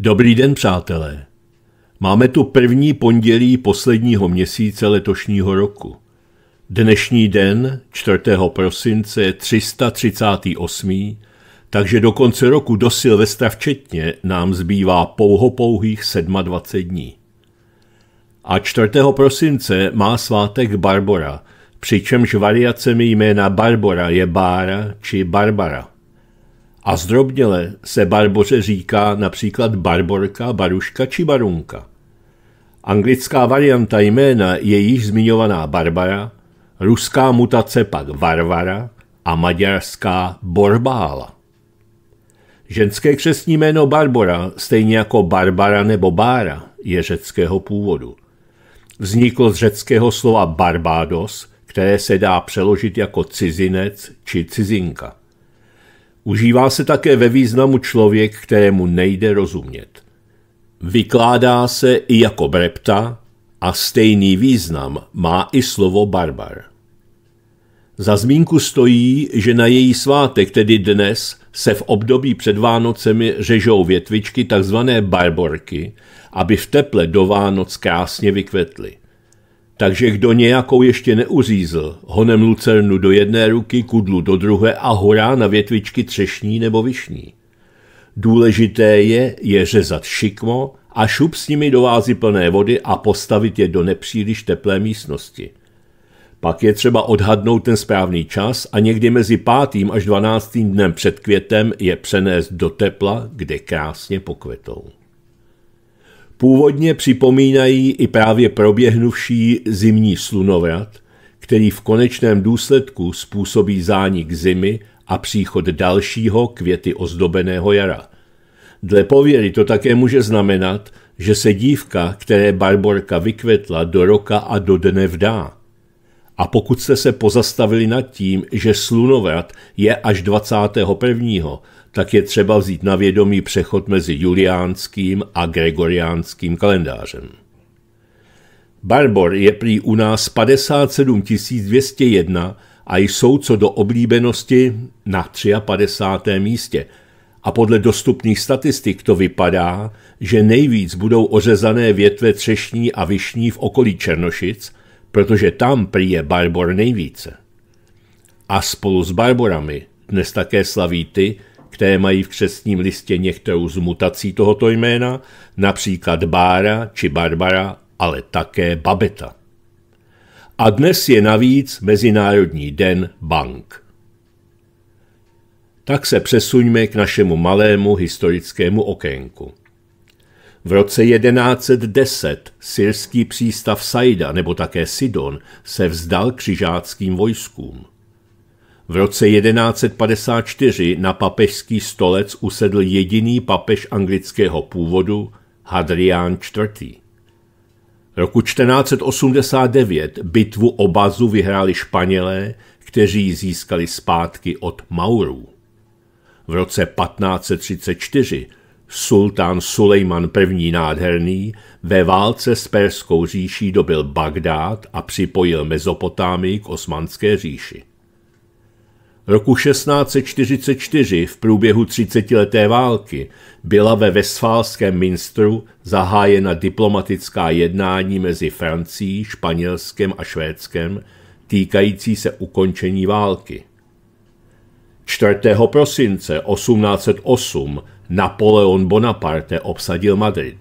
Dobrý den, přátelé. Máme tu první pondělí posledního měsíce letošního roku. Dnešní den, 4. prosince, je 338. Takže do konce roku do Silvestra včetně nám zbývá pouhých 27 dní. A 4. prosince má svátek Barbora, přičemž variacemi jména Barbora je Bára či Barbara. A zdrobněle se barboře říká například barborka, baruška či barunka. Anglická varianta jména je již zmiňovaná Barbara, ruská mutace pak Varvara a maďarská Borbála. Ženské křesní jméno Barbora, stejně jako Barbara nebo Bára, je řeckého původu. Vznikl z řeckého slova barbádos, které se dá přeložit jako cizinec či cizinka. Užívá se také ve významu člověk, kterému nejde rozumět. Vykládá se i jako brepta a stejný význam má i slovo barbar. Za zmínku stojí, že na její svátek, tedy dnes, se v období před Vánocemi řežou větvičky tzv. barborky, aby v teple do Vánoc krásně vykvetly. Takže kdo nějakou ještě neuřízl, honem lucernu do jedné ruky, kudlu do druhé a horá na větvičky třešní nebo vyšní. Důležité je je řezat šikmo a šup s nimi do vázy plné vody a postavit je do nepříliš teplé místnosti. Pak je třeba odhadnout ten správný čas a někdy mezi pátým až dvanáctým dnem před květem je přenést do tepla, kde krásně pokvetou. Původně připomínají i právě proběhnuvší zimní slunovrat, který v konečném důsledku způsobí zánik zimy a příchod dalšího květy ozdobeného jara. Dle pověry to také může znamenat, že se dívka, které Barborka vykvetla, do roka a do dne vdá. A pokud jste se pozastavili nad tím, že slunovrat je až 21 tak je třeba vzít na vědomí přechod mezi juliánským a gregoriánským kalendářem. Barbor je prý u nás 57 201 a jsou co do oblíbenosti na 53. místě. A podle dostupných statistik to vypadá, že nejvíc budou ořezané větve třešní a višní v okolí Černošic, protože tam prý je Barbor nejvíce. A spolu s Barborami dnes také slaví ty, které mají v křesním listě některou z mutací tohoto jména, například Bára či Barbara, ale také Babeta. A dnes je navíc Mezinárodní den bank. Tak se přesuňme k našemu malému historickému okénku. V roce 1110 syrský přístav Saida nebo také Sidon se vzdal křižáckým vojskům. V roce 1154 na papežský stolec usedl jediný papež anglického původu, Hadrián IV. Roku 1489 bitvu o Bazu vyhráli Španělé, kteří ji získali zpátky od Maurů. V roce 1534 sultán Sulejman I. nádherný ve válce s Perskou říší dobil Bagdád a připojil Mezopotámii k osmanské říši roku 1644 v průběhu 30-leté války byla ve Vesfálském Minstru zahájena diplomatická jednání mezi Francií, Španělskem a Švédskem týkající se ukončení války. 4. prosince 1808 Napoleon Bonaparte obsadil Madrid.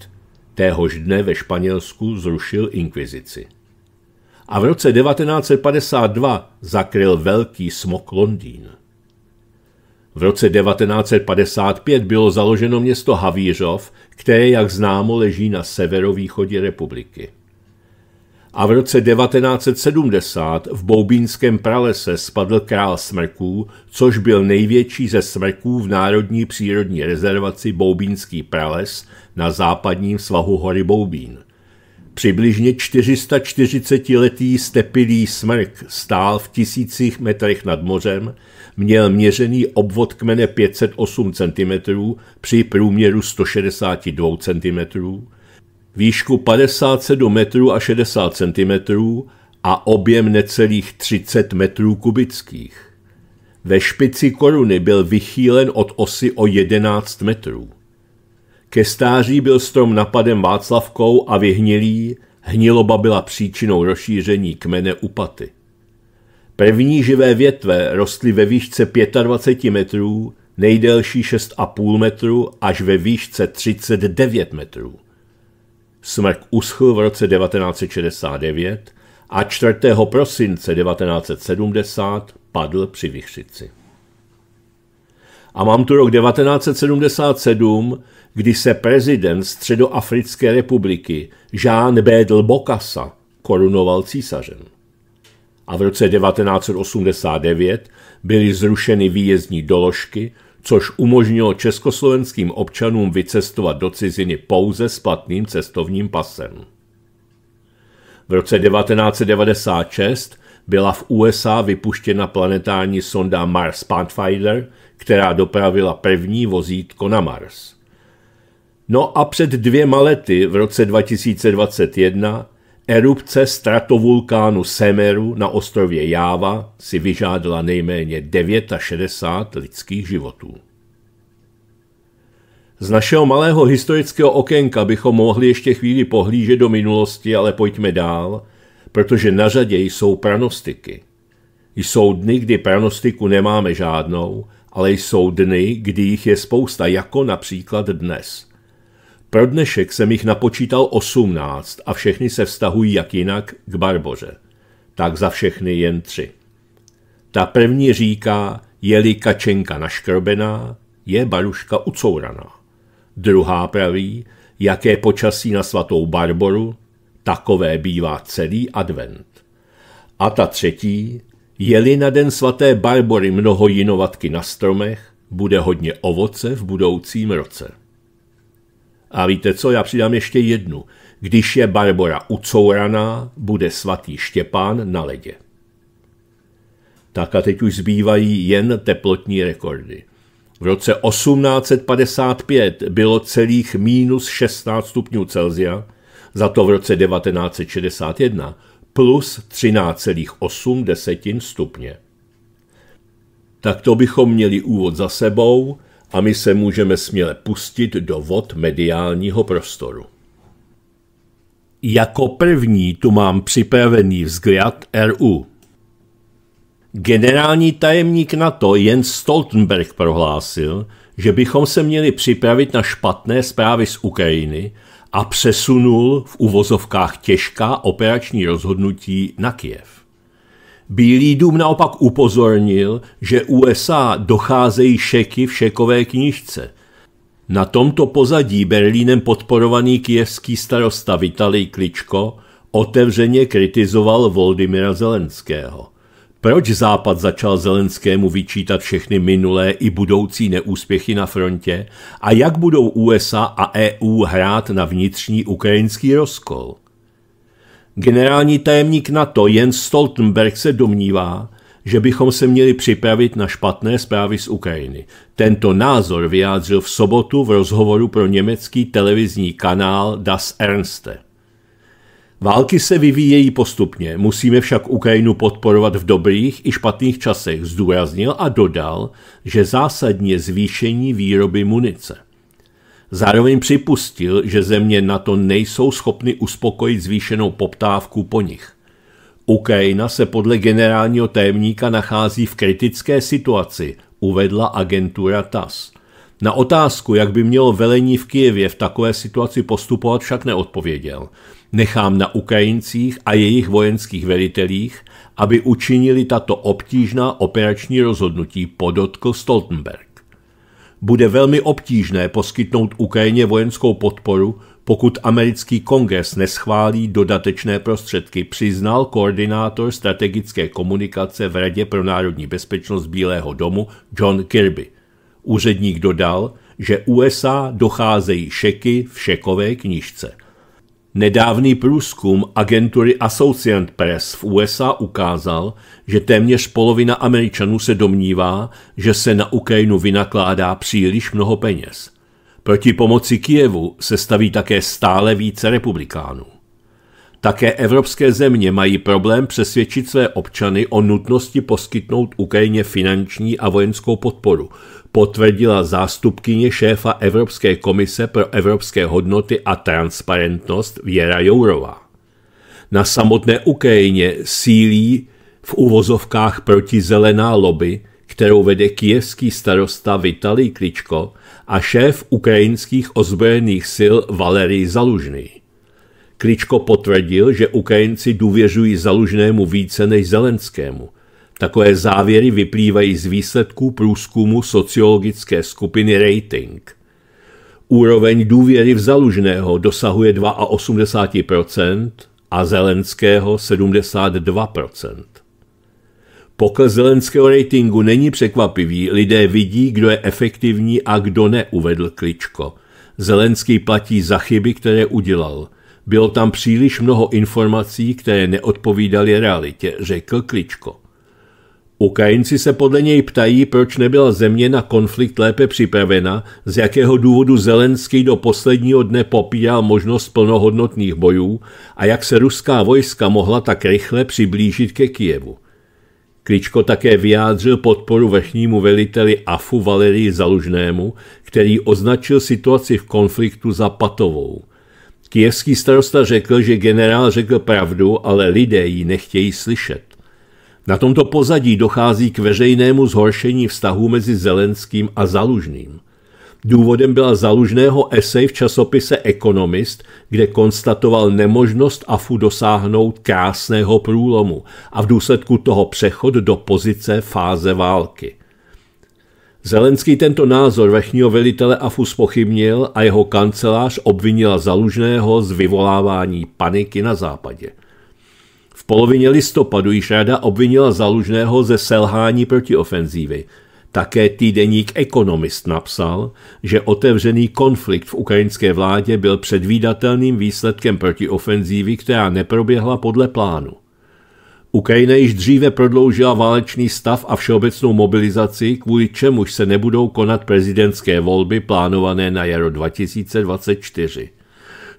Téhož dne ve Španělsku zrušil inkvizici a v roce 1952 zakryl velký smok Londýn. V roce 1955 bylo založeno město Havířov, které, jak známo, leží na severovýchodě republiky. A v roce 1970 v Boubínském pralese spadl král smrků, což byl největší ze smrků v Národní přírodní rezervaci Boubínský prales na západním svahu hory Boubín. Přibližně 440-letý stepilý smrk stál v tisících metrech nad mořem, měl měřený obvod kmene 508 cm při průměru 162 cm, výšku 57 metrů a 60 cm a objem necelých 30 metrů kubických. Ve špici koruny byl vychýlen od osy o 11 metrů. Ke stáří byl strom napadem Václavkou a vyhnilý, hniloba byla příčinou rozšíření kmene upaty. První živé větve rostly ve výšce 25 metrů, nejdelší 6,5 metru až ve výšce 39 metrů. Smrk uschl v roce 1969 a 4. prosince 1970 padl při Vychřici. A mám tu rok 1977, kdy se prezident Středoafrické republiky Jean Bédl Bokassa korunoval císařem. A v roce 1989 byly zrušeny výjezdní doložky, což umožnilo československým občanům vycestovat do ciziny pouze s platným cestovním pasem. V roce 1996 byla v USA vypuštěna planetární sonda Mars Pathfinder – která dopravila první vozítko na Mars. No a před dvěma lety, v roce 2021, erupce stratovulkánu Semeru na ostrově Jáva si vyžádala nejméně 69 lidských životů. Z našeho malého historického okénka bychom mohli ještě chvíli pohlížet do minulosti, ale pojďme dál, protože na řadě jsou pranostiky. Jsou dny, kdy pranostiku nemáme žádnou ale jsou dny, kdy jich je spousta, jako například dnes. Pro dnešek jsem jich napočítal osmnáct a všechny se vztahují jak jinak k Barboře. Tak za všechny jen tři. Ta první říká, je-li kačenka naškrobená, je baruška ucouraná. Druhá praví, jaké počasí na svatou Barboru, takové bývá celý advent. A ta třetí, Jeli na den svaté Barbory mnoho jinovatky na stromech, bude hodně ovoce v budoucím roce. A víte co, já přidám ještě jednu. Když je Barbora ucouraná, bude svatý Štěpán na ledě. Tak a teď už zbývají jen teplotní rekordy. V roce 1855 bylo celých minus 16 stupňů Celzia, za to v roce 1961 plus 13,8 desetin stupně. Tak to bychom měli úvod za sebou a my se můžeme směle pustit do vod mediálního prostoru. Jako první tu mám připravený vzgrad RU. Generální tajemník NATO Jens Stoltenberg prohlásil, že bychom se měli připravit na špatné zprávy z Ukrajiny a přesunul v uvozovkách těžká operační rozhodnutí na Kiev. Bílý dům naopak upozornil, že USA docházejí šeky v šekové knižce. Na tomto pozadí Berlínem podporovaný kijevský starosta Vitalij Kličko otevřeně kritizoval Voldymira Zelenského – proč Západ začal Zelenskému vyčítat všechny minulé i budoucí neúspěchy na frontě a jak budou USA a EU hrát na vnitřní ukrajinský rozkol? Generální tajemník NATO Jens Stoltenberg se domnívá, že bychom se měli připravit na špatné zprávy z Ukrajiny. Tento názor vyjádřil v sobotu v rozhovoru pro německý televizní kanál Das Ernste. Války se vyvíjejí postupně, musíme však Ukrajinu podporovat v dobrých i špatných časech, zdůraznil a dodal, že zásadně zvýšení výroby munice. Zároveň připustil, že země na to nejsou schopny uspokojit zvýšenou poptávku po nich. Ukrajina se podle generálního tajemníka nachází v kritické situaci, uvedla agentura TAS. Na otázku, jak by mělo velení v Kijevě v takové situaci postupovat, však neodpověděl nechám na Ukrajincích a jejich vojenských velitelích, aby učinili tato obtížná operační rozhodnutí, podotkl Stoltenberg. Bude velmi obtížné poskytnout Ukrajině vojenskou podporu, pokud americký kongres neschválí dodatečné prostředky, přiznal koordinátor strategické komunikace v Radě pro národní bezpečnost Bílého domu John Kirby. Úředník dodal, že USA docházejí šeky v šekové knižce – Nedávný průzkum agentury Associated Press v USA ukázal, že téměř polovina Američanů se domnívá, že se na Ukrajinu vynakládá příliš mnoho peněz. Proti pomoci Kijevu se staví také stále více republikánů. Také evropské země mají problém přesvědčit své občany o nutnosti poskytnout Ukrajině finanční a vojenskou podporu, potvrdila zástupkyně šéfa Evropské komise pro evropské hodnoty a transparentnost Věra Jourová. Na samotné Ukrajině sílí v uvozovkách protizelená lobby, kterou vede kijevský starosta Vitalij Kličko a šéf ukrajinských ozbrojených sil Valerij Zalužný. Kličko potvrdil, že Ukrajinci důvěřují Zalužnému více než Zelenskému – Takové závěry vyplývají z výsledků průzkumu sociologické skupiny Rating. Úroveň důvěry v Zalužného dosahuje 82% a Zelenského 72%. Pokles zelenského ratingu není překvapivý, lidé vidí, kdo je efektivní a kdo ne, uvedl Kličko. Zelenský platí za chyby, které udělal. Bylo tam příliš mnoho informací, které neodpovídaly realitě, řekl Kličko. Ukrajinci se podle něj ptají, proč nebyla země na konflikt lépe připravena, z jakého důvodu Zelenský do posledního dne popíral možnost plnohodnotných bojů a jak se ruská vojska mohla tak rychle přiblížit ke Kijevu. Kličko také vyjádřil podporu vrchnímu veliteli AFU Valerii Zalužnému, který označil situaci v konfliktu za patovou. Kijevský starosta řekl, že generál řekl pravdu, ale lidé ji nechtějí slyšet. Na tomto pozadí dochází k veřejnému zhoršení vztahu mezi Zelenským a Zalužným. Důvodem byla zalužného esej v časopise Economist, kde konstatoval nemožnost AFU dosáhnout krásného průlomu a v důsledku toho přechod do pozice fáze války. Zelenský tento názor vrchního velitele AFU spochybnil a jeho kancelář obvinila Zalužného z vyvolávání paniky na západě polovině listopadu již rada obvinila Zalužného ze selhání protiofenzívy. Také týdeník Ekonomist napsal, že otevřený konflikt v ukrajinské vládě byl předvídatelným výsledkem protiofenzívy, která neproběhla podle plánu. Ukrajina již dříve prodloužila válečný stav a všeobecnou mobilizaci, kvůli čemuž se nebudou konat prezidentské volby plánované na jaro 2024.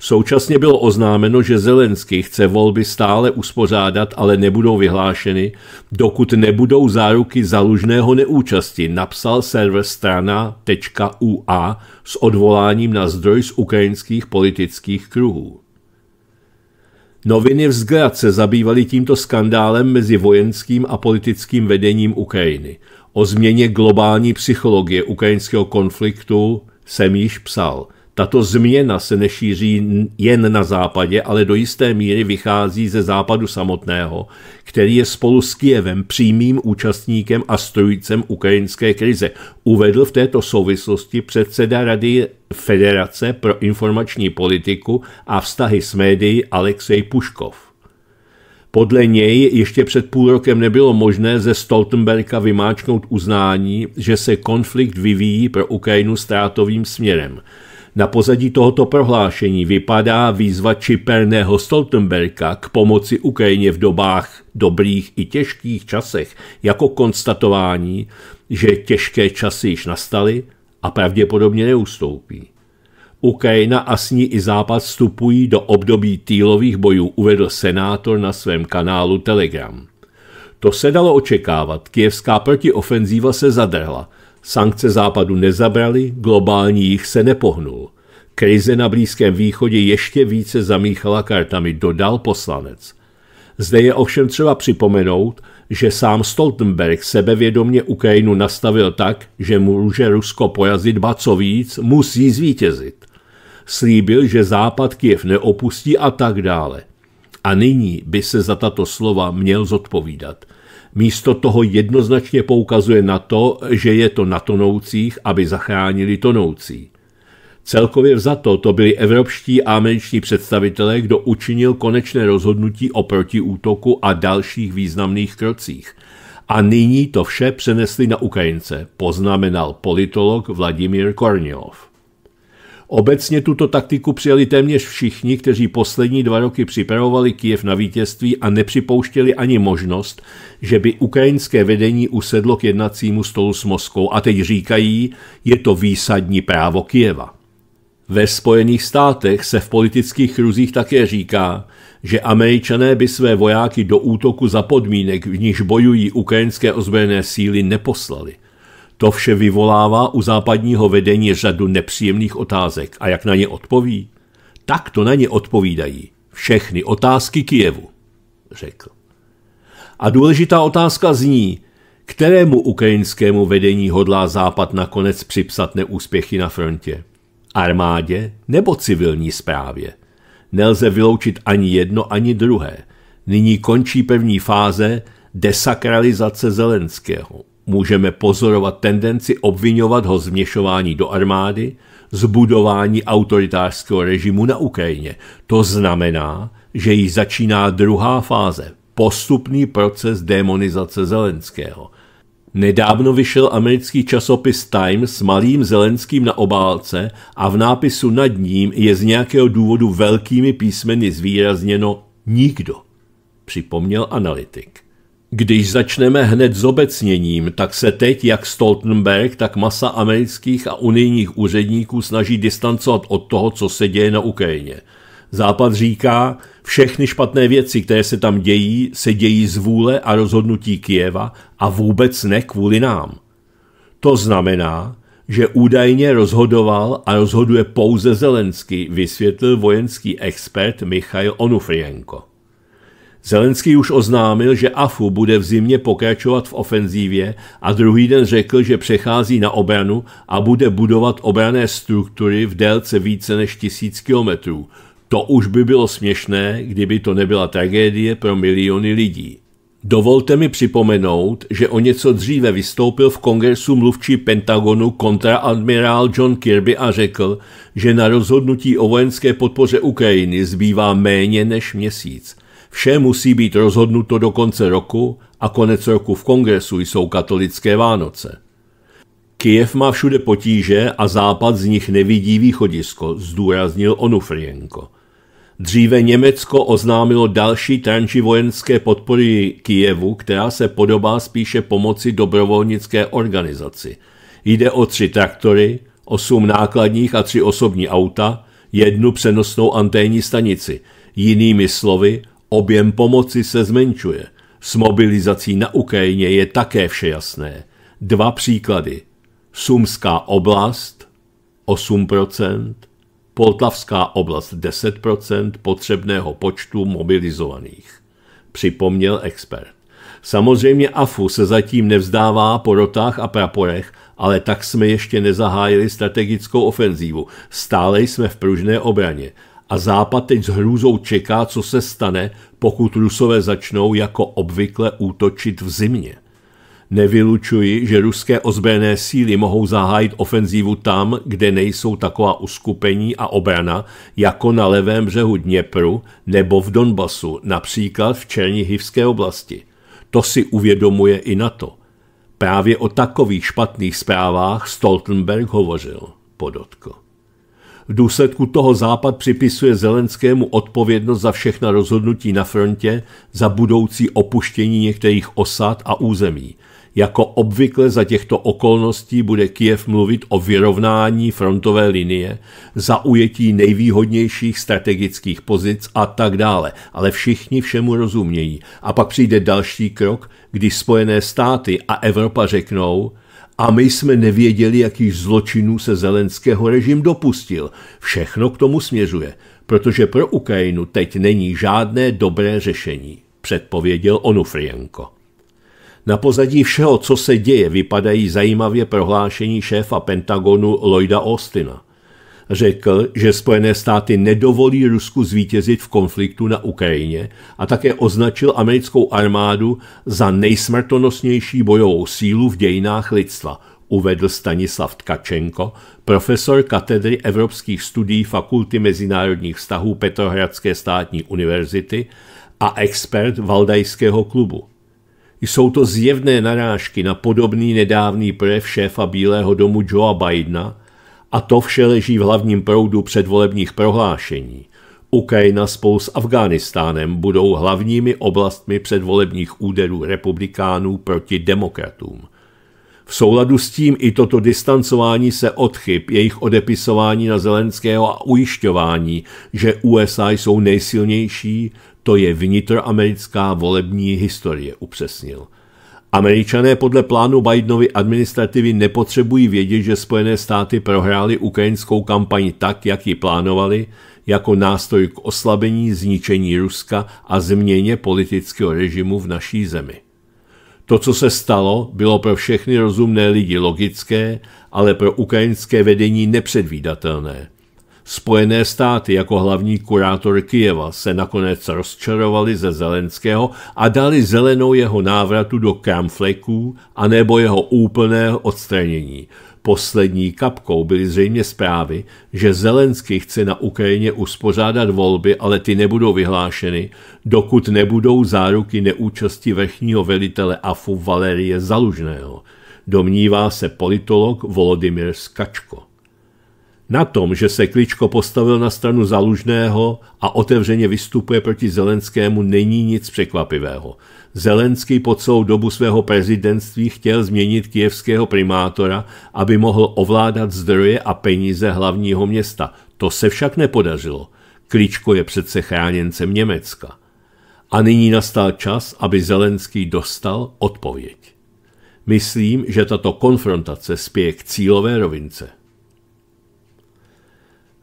Současně bylo oznámeno, že Zelenský chce volby stále uspořádat, ale nebudou vyhlášeny, dokud nebudou záruky zalužného neúčasti, napsal server strana.ua s odvoláním na zdroj z ukrajinských politických kruhů. Noviny Vzgrad se zabývaly tímto skandálem mezi vojenským a politickým vedením Ukrajiny. O změně globální psychologie ukrajinského konfliktu jsem již psal – tato změna se nešíří jen na západě, ale do jisté míry vychází ze západu samotného, který je spolu s Kijevem přímým účastníkem a strujícem ukrajinské krize. Uvedl v této souvislosti předseda Rady Federace pro informační politiku a vztahy s médií Alexej Puškov. Podle něj ještě před půl rokem nebylo možné ze Stoltenberga vymáčknout uznání, že se konflikt vyvíjí pro Ukrajinu ztrátovým směrem – na pozadí tohoto prohlášení vypadá výzva čiperného Stoltenberga k pomoci Ukrajině v dobách dobrých i těžkých časech jako konstatování, že těžké časy již nastaly a pravděpodobně neustoupí. Ukrajina a s ní i Západ vstupují do období týlových bojů, uvedl senátor na svém kanálu Telegram. To se dalo očekávat, kijevská protiofenzíva se zadrhla – Sankce západu nezabrali, globální jich se nepohnul. Krize na Blízkém východě ještě více zamíchala kartami, dodal poslanec. Zde je ovšem třeba připomenout, že sám Stoltenberg sebevědomně Ukrajinu nastavil tak, že mu může Rusko pojazit, ba co víc, musí zvítězit. Slíbil, že Západ Kiev neopustí a tak dále. A nyní by se za tato slova měl zodpovídat – místo toho jednoznačně poukazuje na to, že je to na tonoucích, aby zachránili tonoucí. Celkově vzato to byli evropští a američtí představitelé, kdo učinil konečné rozhodnutí o protiútoku a dalších významných krocích. A nyní to vše přenesli na Ukrajince, poznamenal politolog Vladimír Kornilov. Obecně tuto taktiku přijali téměř všichni, kteří poslední dva roky připravovali Kiev na vítězství a nepřipouštěli ani možnost, že by ukrajinské vedení usedlo k jednacímu stolu s Moskou a teď říkají, je to výsadní právo Kieva. Ve Spojených státech se v politických kruzích také říká, že američané by své vojáky do útoku za podmínek, v níž bojují ukrajinské ozbrojené síly, neposlali – to vše vyvolává u západního vedení řadu nepříjemných otázek. A jak na ně odpoví? Tak to na ně odpovídají. Všechny otázky Kijevu, řekl. A důležitá otázka zní, kterému ukrajinskému vedení hodlá Západ nakonec připsat neúspěchy na frontě? Armádě nebo civilní správě? Nelze vyloučit ani jedno, ani druhé. Nyní končí první fáze desakralizace Zelenského můžeme pozorovat tendenci obvinovat ho změšování do armády, zbudování autoritářského režimu na Ukrajině. To znamená, že jí začíná druhá fáze, postupný proces demonizace Zelenského. Nedávno vyšel americký časopis Time s malým Zelenským na obálce a v nápisu nad ním je z nějakého důvodu velkými písmeny zvýrazněno nikdo, připomněl analytik. Když začneme hned s obecněním, tak se teď jak Stoltenberg, tak masa amerických a unijních úředníků snaží distancovat od toho, co se děje na Ukrajině. Západ říká, všechny špatné věci, které se tam dějí, se dějí z vůle a rozhodnutí Kijeva a vůbec ne kvůli nám. To znamená, že údajně rozhodoval a rozhoduje pouze Zelensky, vysvětlil vojenský expert Michail Onufrienko. Zelenský už oznámil, že AFU bude v zimě pokračovat v ofenzívě a druhý den řekl, že přechází na obranu a bude budovat obrané struktury v délce více než tisíc kilometrů. To už by bylo směšné, kdyby to nebyla tragédie pro miliony lidí. Dovolte mi připomenout, že o něco dříve vystoupil v kongresu mluvčí Pentagonu kontraadmirál John Kirby a řekl, že na rozhodnutí o vojenské podpoře Ukrajiny zbývá méně než měsíc – Vše musí být rozhodnuto do konce roku a konec roku v kongresu jsou katolické Vánoce. Kijev má všude potíže a západ z nich nevidí východisko, zdůraznil Onufrienko. Dříve Německo oznámilo další tranči vojenské podpory Kijevu, která se podobá spíše pomoci dobrovolnické organizaci. Jde o tři traktory, osm nákladních a tři osobní auta, jednu přenosnou anténní stanici. Jinými slovy, Objem pomoci se zmenšuje. S mobilizací na Ukrajině je také vše jasné. Dva příklady. Sumská oblast 8%, Poltavská oblast 10% potřebného počtu mobilizovaných, připomněl expert. Samozřejmě AFU se zatím nevzdává po rotách a praporech, ale tak jsme ještě nezahájili strategickou ofenzívu. Stále jsme v pružné obraně a Západ teď s hrůzou čeká, co se stane, pokud Rusové začnou jako obvykle útočit v zimě. Nevylučuji, že ruské ozbrojené síly mohou zahájit ofenzívu tam, kde nejsou taková uskupení a obrana, jako na levém břehu Dněpru nebo v Donbasu, například v Černihivské oblasti. To si uvědomuje i NATO. Právě o takových špatných zprávách Stoltenberg hovořil, podotko. V důsledku toho Západ připisuje Zelenskému odpovědnost za všechna rozhodnutí na frontě, za budoucí opuštění některých osad a území. Jako obvykle za těchto okolností bude Kiev mluvit o vyrovnání frontové linie, zaujetí nejvýhodnějších strategických pozic a tak dále. Ale všichni všemu rozumějí. A pak přijde další krok, když Spojené státy a Evropa řeknou – a my jsme nevěděli, jakých zločinů se zelenského režim dopustil. Všechno k tomu směřuje, protože pro Ukrajinu teď není žádné dobré řešení, předpověděl Onufrienko. Na pozadí všeho, co se děje, vypadají zajímavě prohlášení šéfa Pentagonu Lloyda Austina řekl, že Spojené státy nedovolí Rusku zvítězit v konfliktu na Ukrajině a také označil americkou armádu za nejsmrtonosnější bojovou sílu v dějinách lidstva, uvedl Stanislav Tkačenko, profesor katedry evropských studií Fakulty mezinárodních vztahů Petrohradské státní univerzity a expert Valdajského klubu. Jsou to zjevné narážky na podobný nedávný projev šéfa Bílého domu Joea Bidena, a to vše leží v hlavním proudu předvolebních prohlášení. Ukrajina spolu s Afghánistánem budou hlavními oblastmi předvolebních úderů republikánů proti demokratům. V souladu s tím i toto distancování se od chyb, jejich odepisování na Zelenského a ujišťování, že USA jsou nejsilnější, to je vnitroamerická volební historie, upřesnil – Američané podle plánu Bidenovy administrativy nepotřebují vědět, že Spojené státy prohrály ukrajinskou kampaň tak, jak ji plánovali, jako nástroj k oslabení, zničení Ruska a změně politického režimu v naší zemi. To, co se stalo, bylo pro všechny rozumné lidi logické, ale pro ukrajinské vedení nepředvídatelné. Spojené státy jako hlavní kurátor Kijeva se nakonec rozčarovali ze Zelenského a dali zelenou jeho návratu do kramfleků nebo jeho úplné odstranění. Poslední kapkou byly zřejmě zprávy, že Zelenský chce na Ukrajině uspořádat volby, ale ty nebudou vyhlášeny, dokud nebudou záruky neúčasti vrchního velitele AFU Valerie Zalužného. Domnívá se politolog Volodymyr Skačko. Na tom, že se Kličko postavil na stranu Zalužného a otevřeně vystupuje proti Zelenskému, není nic překvapivého. Zelenský po celou dobu svého prezidentství chtěl změnit kijevského primátora, aby mohl ovládat zdroje a peníze hlavního města. To se však nepodařilo. Kličko je přece chráněncem Německa. A nyní nastal čas, aby Zelenský dostal odpověď. Myslím, že tato konfrontace spěje k cílové rovince.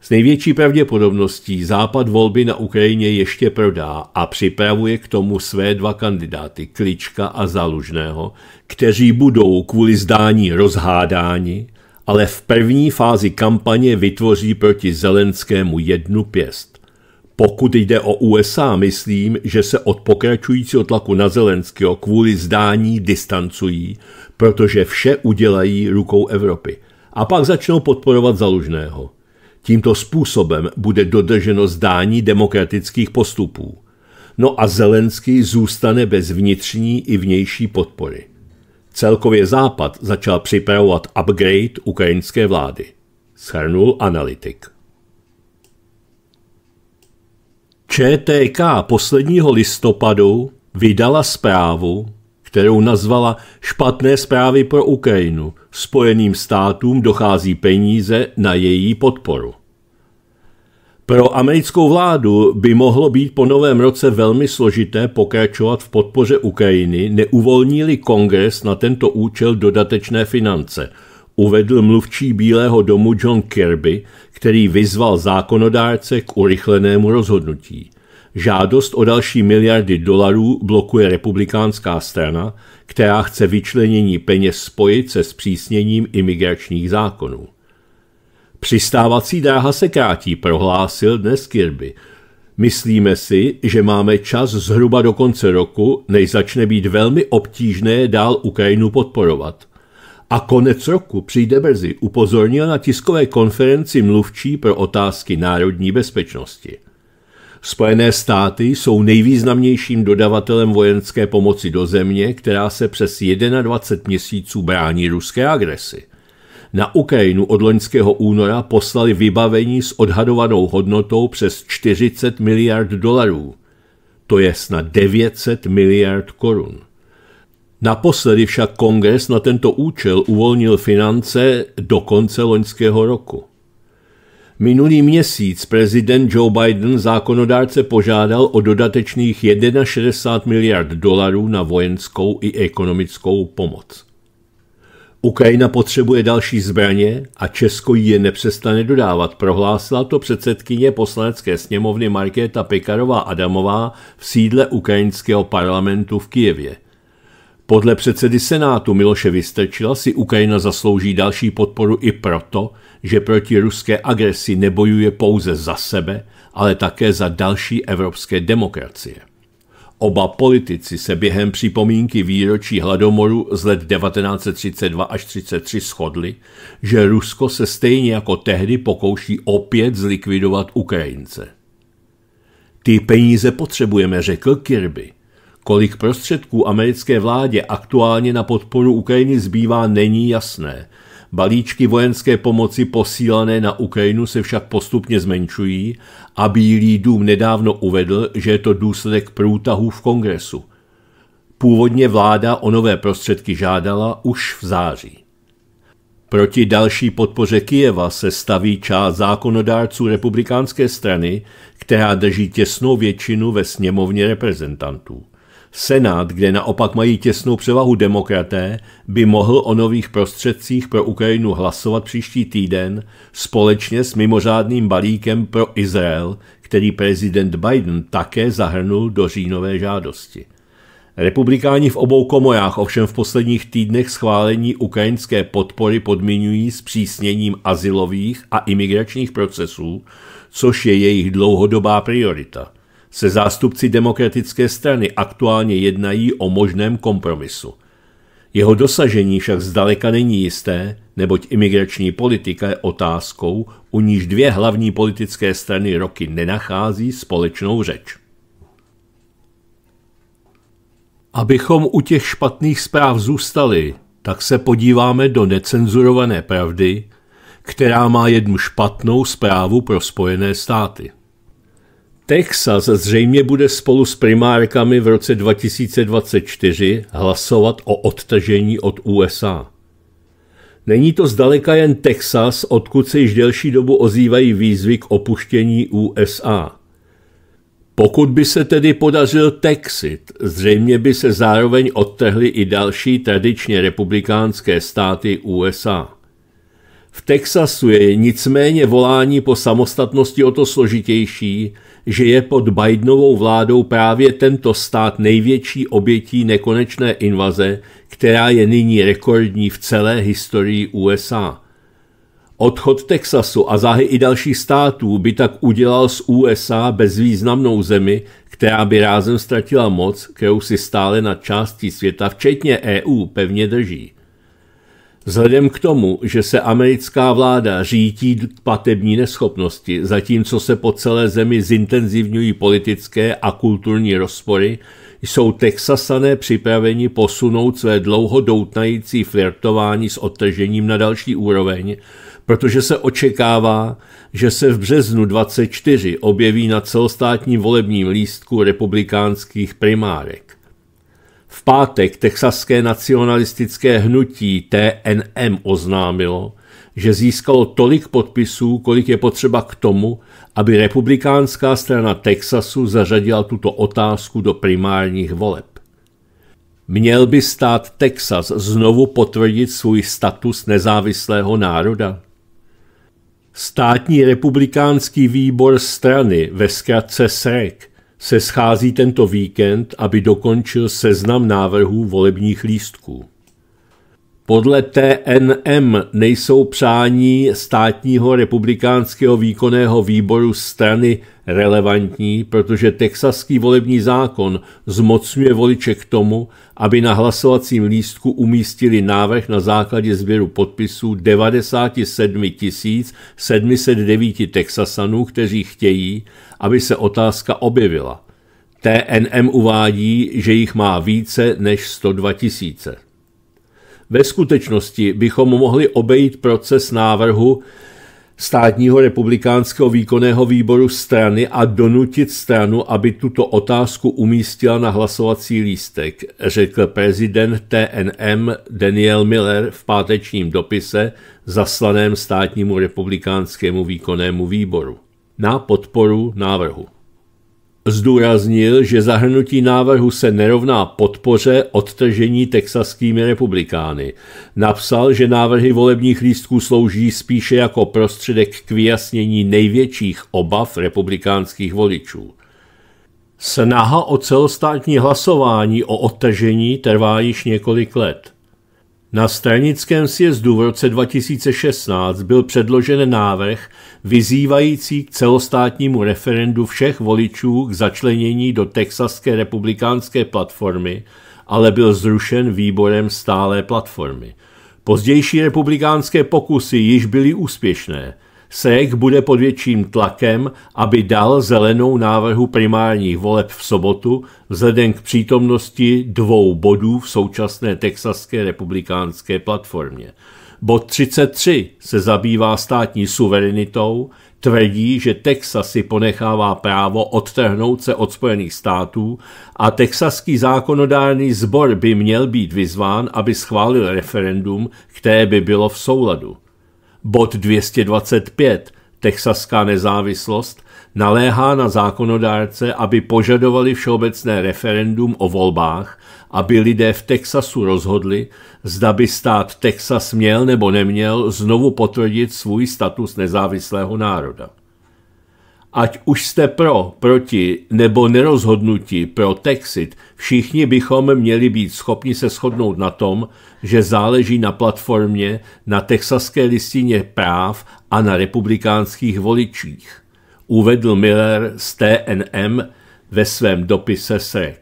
S největší pravděpodobností západ volby na Ukrajině ještě prodá a připravuje k tomu své dva kandidáty, Klička a Zalužného, kteří budou kvůli zdání rozhádáni, ale v první fázi kampaně vytvoří proti Zelenskému jednu pěst. Pokud jde o USA, myslím, že se od pokračujícího tlaku na Zelenského kvůli zdání distancují, protože vše udělají rukou Evropy. A pak začnou podporovat Zalužného. Tímto způsobem bude dodrženo zdání demokratických postupů. No a Zelenský zůstane bez vnitřní i vnější podpory. Celkově Západ začal připravovat upgrade ukrajinské vlády. Schrnul analytik. ČTK posledního listopadu vydala zprávu, kterou nazvala Špatné zprávy pro Ukrajinu. Spojeným státům dochází peníze na její podporu. Pro americkou vládu by mohlo být po novém roce velmi složité pokračovat v podpoře Ukrajiny, neuvolnili kongres na tento účel dodatečné finance, uvedl mluvčí Bílého domu John Kirby, který vyzval zákonodárce k urychlenému rozhodnutí. Žádost o další miliardy dolarů blokuje republikánská strana, která chce vyčlenění peněz spojit se zpřísněním imigračních zákonů. Přistávací dráha se krátí, prohlásil dnes Kirby. Myslíme si, že máme čas zhruba do konce roku, než začne být velmi obtížné dál Ukrajinu podporovat. A konec roku přijde brzy, upozornil na tiskové konferenci mluvčí pro otázky národní bezpečnosti. Spojené státy jsou nejvýznamnějším dodavatelem vojenské pomoci do země, která se přes 21 měsíců brání ruské agresi. Na Ukrajinu od loňského února poslali vybavení s odhadovanou hodnotou přes 40 miliard dolarů. To je snad 900 miliard korun. Naposledy však kongres na tento účel uvolnil finance do konce loňského roku. Minulý měsíc prezident Joe Biden zákonodárce požádal o dodatečných 61 miliard dolarů na vojenskou i ekonomickou pomoc. Ukrajina potřebuje další zbraně a Česko je nepřestane dodávat, prohlásila to předsedkyně poslanecké sněmovny Markéta Pekarová Adamová v sídle ukrajinského parlamentu v Kijevě. Podle předsedy Senátu Miloše Vystrčila si Ukrajina zaslouží další podporu i proto, že proti ruské agresi nebojuje pouze za sebe, ale také za další evropské demokracie. Oba politici se během připomínky výročí hladomoru z let 1932 až 33 shodli, že Rusko se stejně jako tehdy pokouší opět zlikvidovat Ukrajince. Ty peníze potřebujeme, řekl Kirby – Kolik prostředků americké vládě aktuálně na podporu Ukrajiny zbývá, není jasné. Balíčky vojenské pomoci posílané na Ukrajinu se však postupně zmenšují a Bílý dům nedávno uvedl, že je to důsledek průtahů v kongresu. Původně vláda o nové prostředky žádala už v září. Proti další podpoře Kijeva se staví část zákonodárců republikánské strany, která drží těsnou většinu ve sněmovně reprezentantů. Senát, kde naopak mají těsnou převahu demokraté, by mohl o nových prostředcích pro Ukrajinu hlasovat příští týden společně s mimořádným balíkem pro Izrael, který prezident Biden také zahrnul do říjnové žádosti. Republikáni v obou komorách ovšem v posledních týdnech schválení ukrajinské podpory podmiňují zpřísněním asilových a imigračních procesů, což je jejich dlouhodobá priorita se zástupci demokratické strany aktuálně jednají o možném kompromisu. Jeho dosažení však zdaleka není jisté, neboť imigrační politika je otázkou, u níž dvě hlavní politické strany roky nenachází společnou řeč. Abychom u těch špatných zpráv zůstali, tak se podíváme do necenzurované pravdy, která má jednu špatnou zprávu pro Spojené státy. Texas zřejmě bude spolu s primárkami v roce 2024 hlasovat o odtažení od USA. Není to zdaleka jen Texas, odkud se již delší dobu ozývají výzvy k opuštění USA. Pokud by se tedy podařil Texit, zřejmě by se zároveň odtrhly i další tradičně republikánské státy USA. V Texasu je nicméně volání po samostatnosti o to složitější, že je pod Bidenovou vládou právě tento stát největší obětí nekonečné invaze, která je nyní rekordní v celé historii USA. Odchod Texasu a záhy i dalších států by tak udělal z USA bezvýznamnou zemi, která by rázem ztratila moc, kterou si stále na části světa, včetně EU, pevně drží. Vzhledem k tomu, že se americká vláda řítí k platební neschopnosti, zatímco se po celé zemi zintenzivňují politické a kulturní rozpory, jsou Texasané připraveni posunout své dlouho doutnající flirtování s odtržením na další úroveň, protože se očekává, že se v březnu 24 objeví na celostátním volebním lístku republikánských primárek. V pátek texaské nacionalistické hnutí TNM oznámilo, že získalo tolik podpisů, kolik je potřeba k tomu, aby republikánská strana Texasu zařadila tuto otázku do primárních voleb. Měl by stát Texas znovu potvrdit svůj status nezávislého národa? Státní republikánský výbor strany ve zkratce SREC se schází tento víkend, aby dokončil seznam návrhů volebních lístků. Podle TNM nejsou přání státního republikánského výkonného výboru strany relevantní, protože texaský volební zákon zmocňuje voliče k tomu, aby na hlasovacím lístku umístili návrh na základě sběru podpisů 97 709 Texasanů, kteří chtějí, aby se otázka objevila. TNM uvádí, že jich má více než 102 tisíce. Ve skutečnosti bychom mohli obejít proces návrhu státního republikánského výkonného výboru strany a donutit stranu, aby tuto otázku umístila na hlasovací lístek, řekl prezident TNM Daniel Miller v pátečním dopise zaslaném státnímu republikánskému výkonnému výboru na podporu návrhu. Zdůraznil, že zahrnutí návrhu se nerovná podpoře odtržení texaskými republikány. Napsal, že návrhy volebních lístků slouží spíše jako prostředek k vyjasnění největších obav republikánských voličů. Snaha o celostátní hlasování o odtržení trvá již několik let. Na stranickém sjezdu v roce 2016 byl předložen návrh vyzývající k celostátnímu referendu všech voličů k začlenění do Texaské republikánské platformy, ale byl zrušen výborem stálé platformy. Pozdější republikánské pokusy již byly úspěšné – Sejch bude pod větším tlakem, aby dal zelenou návrhu primárních voleb v sobotu vzhledem k přítomnosti dvou bodů v současné texaské republikánské platformě. Bod 33 se zabývá státní suverenitou, tvrdí, že Texas si ponechává právo odtrhnout se od Spojených států a texaský zákonodárný sbor by měl být vyzván, aby schválil referendum, které by bylo v souladu. Bod 225 Texaská nezávislost naléhá na zákonodárce, aby požadovali všeobecné referendum o volbách, aby lidé v Texasu rozhodli, zda by stát Texas měl nebo neměl znovu potvrdit svůj status nezávislého národa. Ať už jste pro, proti nebo nerozhodnutí pro Texit, všichni bychom měli být schopni se shodnout na tom, že záleží na platformě, na texaské listině práv a na republikánských voličích, uvedl Miller z TNM ve svém dopise SREC.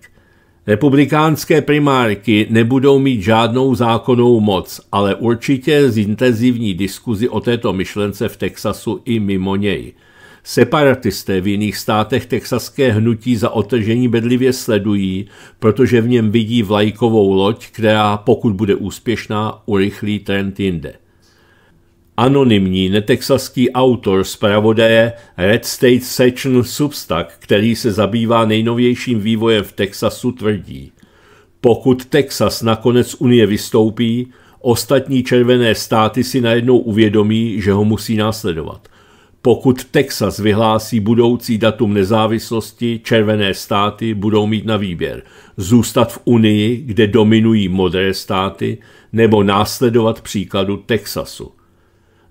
Republikánské primárky nebudou mít žádnou zákonnou moc, ale určitě zintenzivní diskuzi o této myšlence v Texasu i mimo něj – Separatisté v jiných státech texaské hnutí za otržení bedlivě sledují, protože v něm vidí vlajkovou loď, která, pokud bude úspěšná, urychlí trend jinde. Anonymní netexaský autor zpravodaje Red State Section Substack, který se zabývá nejnovějším vývojem v Texasu, tvrdí, pokud Texas nakonec Unie vystoupí, ostatní červené státy si najednou uvědomí, že ho musí následovat. Pokud Texas vyhlásí budoucí datum nezávislosti, červené státy budou mít na výběr zůstat v Unii, kde dominují modré státy, nebo následovat příkladu Texasu.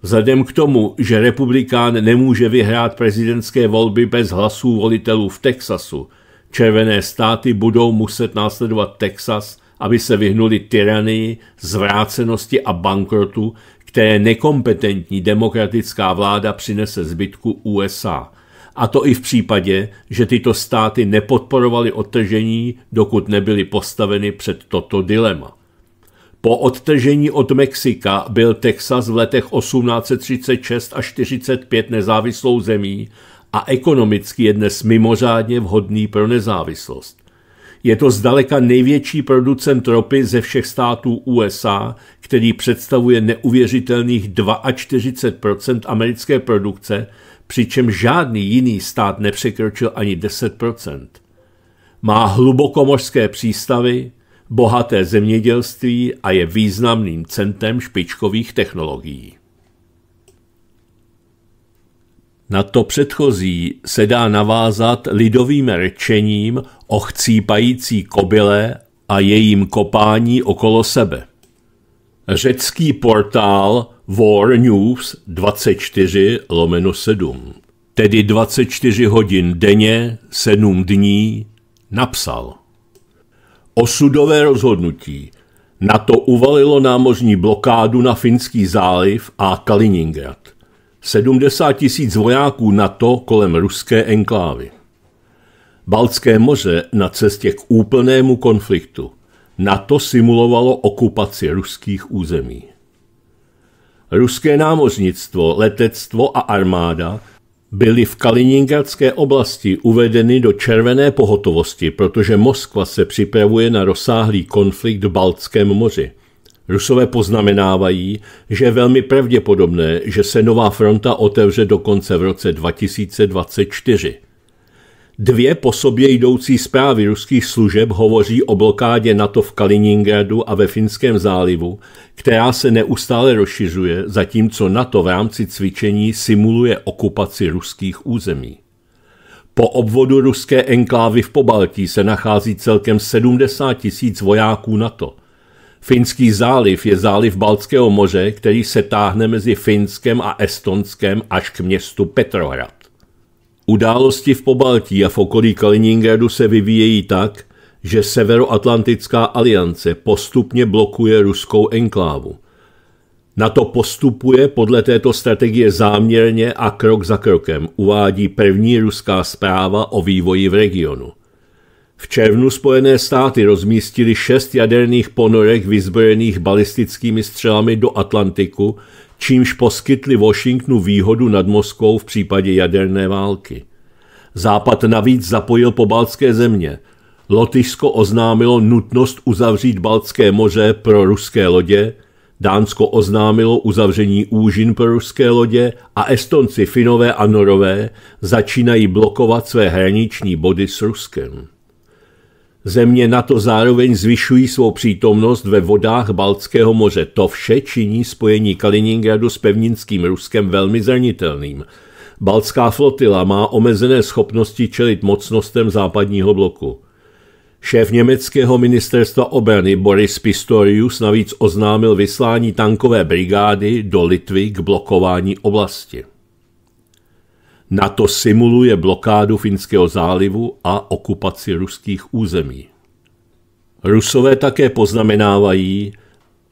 Vzhledem k tomu, že republikán nemůže vyhrát prezidentské volby bez hlasů volitelů v Texasu, červené státy budou muset následovat Texas, aby se vyhnuli tyranii, zvrácenosti a bankrotu, které nekompetentní demokratická vláda přinese zbytku USA. A to i v případě, že tyto státy nepodporovaly odtržení, dokud nebyly postaveny před toto dilema. Po odtržení od Mexika byl Texas v letech 1836 až 45 nezávislou zemí a ekonomicky je dnes mimořádně vhodný pro nezávislost. Je to zdaleka největší producent ropy ze všech států USA, který představuje neuvěřitelných 42 americké produkce, přičemž žádný jiný stát nepřekročil ani 10 Má hlubokomořské přístavy, bohaté zemědělství a je významným centrem špičkových technologií. Na to předchozí se dá navázat lidovým řečením o chcípající kobyle a jejím kopání okolo sebe. Řecký portál War News 24 lomeno 7, tedy 24 hodin denně, 7 dní, napsal. Osudové rozhodnutí. Na to uvalilo námořní blokádu na Finský záliv a Kaliningrad. 70 tisíc vojáků NATO kolem ruské enklávy. Baltské moře na cestě k úplnému konfliktu. NATO simulovalo okupaci ruských území. Ruské námořnictvo, letectvo a armáda byly v Kaliningradské oblasti uvedeny do červené pohotovosti, protože Moskva se připravuje na rozsáhlý konflikt v Baltském moři – Rusové poznamenávají, že je velmi pravděpodobné, že se nová fronta otevře dokonce v roce 2024. Dvě po sobě jdoucí zprávy ruských služeb hovoří o blokádě NATO v Kaliningradu a ve Finském zálivu, která se neustále rozšiřuje, zatímco NATO v rámci cvičení simuluje okupaci ruských území. Po obvodu ruské enklávy v Pobaltí se nachází celkem 70 tisíc vojáků NATO – Finský záliv je záliv Baltského moře, který se táhne mezi Finskem a Estonskem až k městu Petrohrad. Události v Pobaltí a v okolí Kaliningradu se vyvíjejí tak, že Severoatlantická aliance postupně blokuje ruskou enklávu. Na to postupuje podle této strategie záměrně a krok za krokem, uvádí první ruská zpráva o vývoji v regionu. V červnu Spojené státy rozmístili šest jaderných ponorek vyzbrojených balistickými střelami do Atlantiku, čímž poskytli Washingtonu výhodu nad Moskou v případě jaderné války. Západ navíc zapojil po pobaltské země. Lotyšsko oznámilo nutnost uzavřít Baltské moře pro ruské lodě, Dánsko oznámilo uzavření úžin pro ruské lodě a Estonci, Finové a Norové začínají blokovat své hraniční body s Ruskem. Země na to zároveň zvyšují svou přítomnost ve vodách Baltského moře. To vše činí spojení Kaliningradu s pevninským Ruskem velmi zranitelným. Baltská flotila má omezené schopnosti čelit mocnostem západního bloku. Šéf německého ministerstva obrany Boris Pistorius navíc oznámil vyslání tankové brigády do Litvy k blokování oblasti. NATO simuluje blokádu Finského zálivu a okupaci ruských území. Rusové také poznamenávají,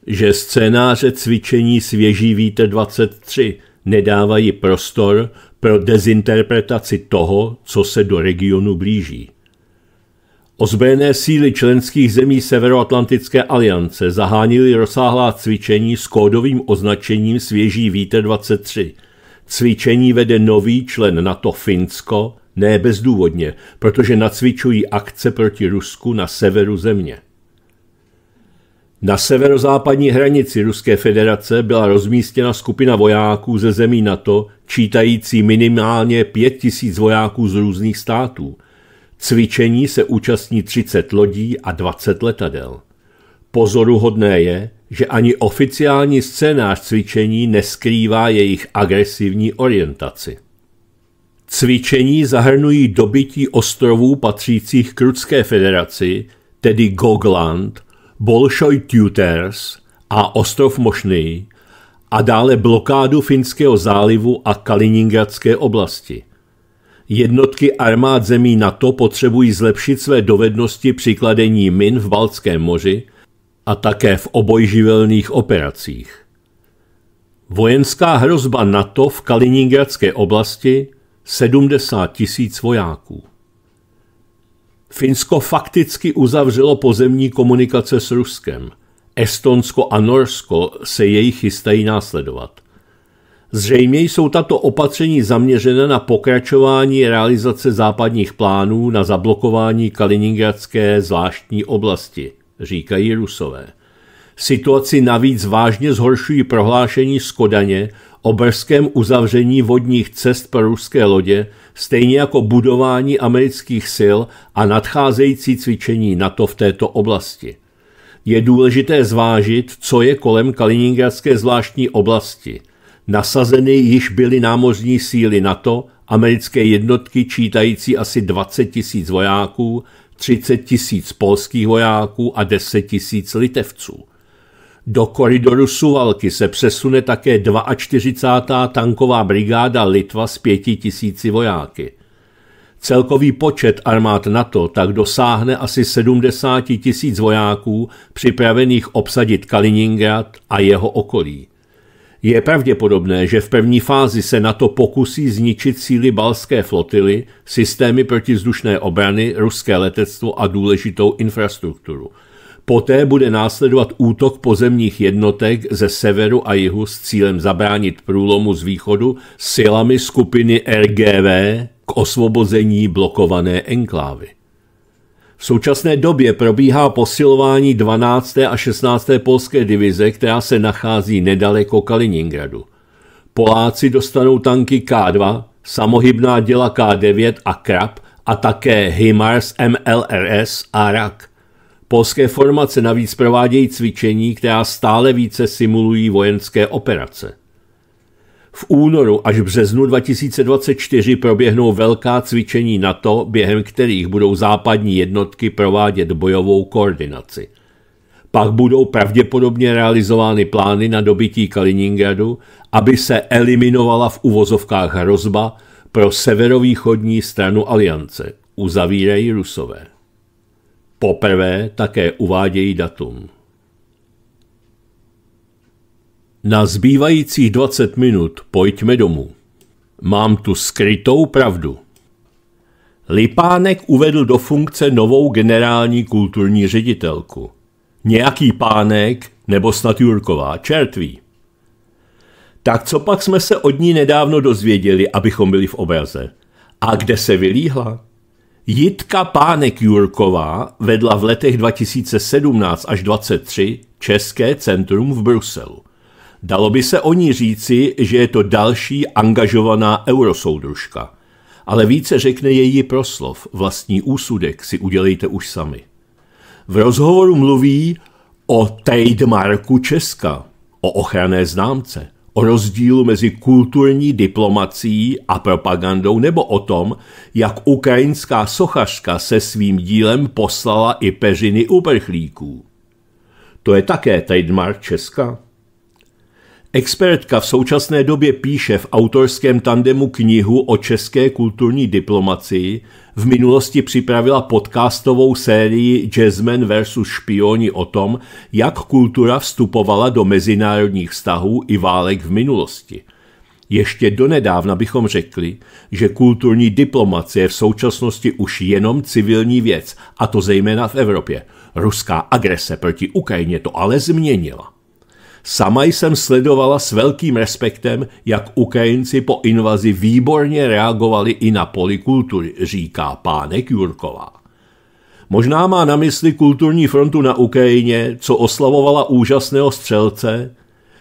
že scénáře cvičení Svěží vítr 23 nedávají prostor pro dezinterpretaci toho, co se do regionu blíží. Ozbrojené síly členských zemí Severoatlantické aliance zahánily rozsáhlá cvičení s kódovým označením Svěží vítr 23– Cvičení vede nový člen NATO Finsko, ne bezdůvodně, protože nacvičují akce proti Rusku na severu země. Na severozápadní hranici Ruské federace byla rozmístěna skupina vojáků ze zemí NATO, čítající minimálně 5000 vojáků z různých států. Cvičení se účastní 30 lodí a 20 letadel. Pozoruhodné je, že ani oficiální scénář cvičení neskrývá jejich agresivní orientaci. Cvičení zahrnují dobytí ostrovů patřících k Ruské federaci, tedy Gogland, Bolshoi Tutors a ostrov Mošný, a dále blokádu Finského zálivu a Kaliningradské oblasti. Jednotky armád zemí NATO potřebují zlepšit své dovednosti při kladení min v Balckém moři – a také v obojživelných operacích. Vojenská hrozba NATO v Kaliningradské oblasti 70 tisíc vojáků. Finsko fakticky uzavřelo pozemní komunikace s Ruskem. Estonsko a Norsko se jej chystají následovat. Zřejmě jsou tato opatření zaměřena na pokračování realizace západních plánů na zablokování Kaliningradské zvláštní oblasti – říkají Rusové. Situaci navíc vážně zhoršují prohlášení z Kodaně o brzkém uzavření vodních cest pro ruské lodě, stejně jako budování amerických sil a nadcházející cvičení NATO v této oblasti. Je důležité zvážit, co je kolem Kaliningradské zvláštní oblasti. Nasazeny již byly námořní síly NATO, americké jednotky čítající asi 20 tisíc vojáků, 30 tisíc polských vojáků a 10 tisíc litevců. Do koridoru Suvalky se přesune také 42. tanková brigáda Litva s 5 tisíci vojáky. Celkový počet armád NATO tak dosáhne asi 70 tisíc vojáků připravených obsadit Kaliningrad a jeho okolí. Je pravděpodobné, že v první fázi se NATO pokusí zničit síly balské flotily, systémy protizdušné obrany, ruské letectvo a důležitou infrastrukturu. Poté bude následovat útok pozemních jednotek ze severu a jihu s cílem zabránit průlomu z východu silami skupiny RGV k osvobození blokované enklávy. V současné době probíhá posilování 12. a 16. polské divize, která se nachází nedaleko Kaliningradu. Poláci dostanou tanky K2, samohybná děla K9 a Krab a také HIMARS MLRS a RAK. Polské formace navíc provádějí cvičení, která stále více simulují vojenské operace. V únoru až březnu 2024 proběhnou velká cvičení NATO, během kterých budou západní jednotky provádět bojovou koordinaci. Pak budou pravděpodobně realizovány plány na dobytí Kaliningradu, aby se eliminovala v uvozovkách hrozba pro severovýchodní stranu aliance, uzavírají rusové. Poprvé také uvádějí datum. Na zbývajících 20 minut pojďme domů. Mám tu skrytou pravdu. Lipánek uvedl do funkce novou generální kulturní ředitelku. Nějaký pánek, nebo snad Jurková, čertví. Tak co pak jsme se od ní nedávno dozvěděli, abychom byli v obraze? A kde se vylíhla? Jitka Pánek Jurková vedla v letech 2017 až 2023 České centrum v Bruselu. Dalo by se o ní říci, že je to další angažovaná eurosoudružka. Ale více řekne její proslov, vlastní úsudek si udělejte už sami. V rozhovoru mluví o trademarku Česka, o ochranné známce, o rozdílu mezi kulturní diplomací a propagandou nebo o tom, jak ukrajinská sochařka se svým dílem poslala i peřiny uprchlíků. To je také trademark Česka. Expertka v současné době píše v autorském tandemu knihu o české kulturní diplomacii, v minulosti připravila podcastovou sérii Jazzmen versus špioni o tom, jak kultura vstupovala do mezinárodních vztahů i válek v minulosti. Ještě donedávna bychom řekli, že kulturní diplomacie je v současnosti už jenom civilní věc, a to zejména v Evropě. Ruská agrese proti Ukrajině to ale změnila. Sama jsem sledovala s velkým respektem, jak Ukrajinci po invazi výborně reagovali i na polikultury, říká pánek Jurková. Možná má na mysli kulturní frontu na Ukrajině, co oslavovala úžasného střelce,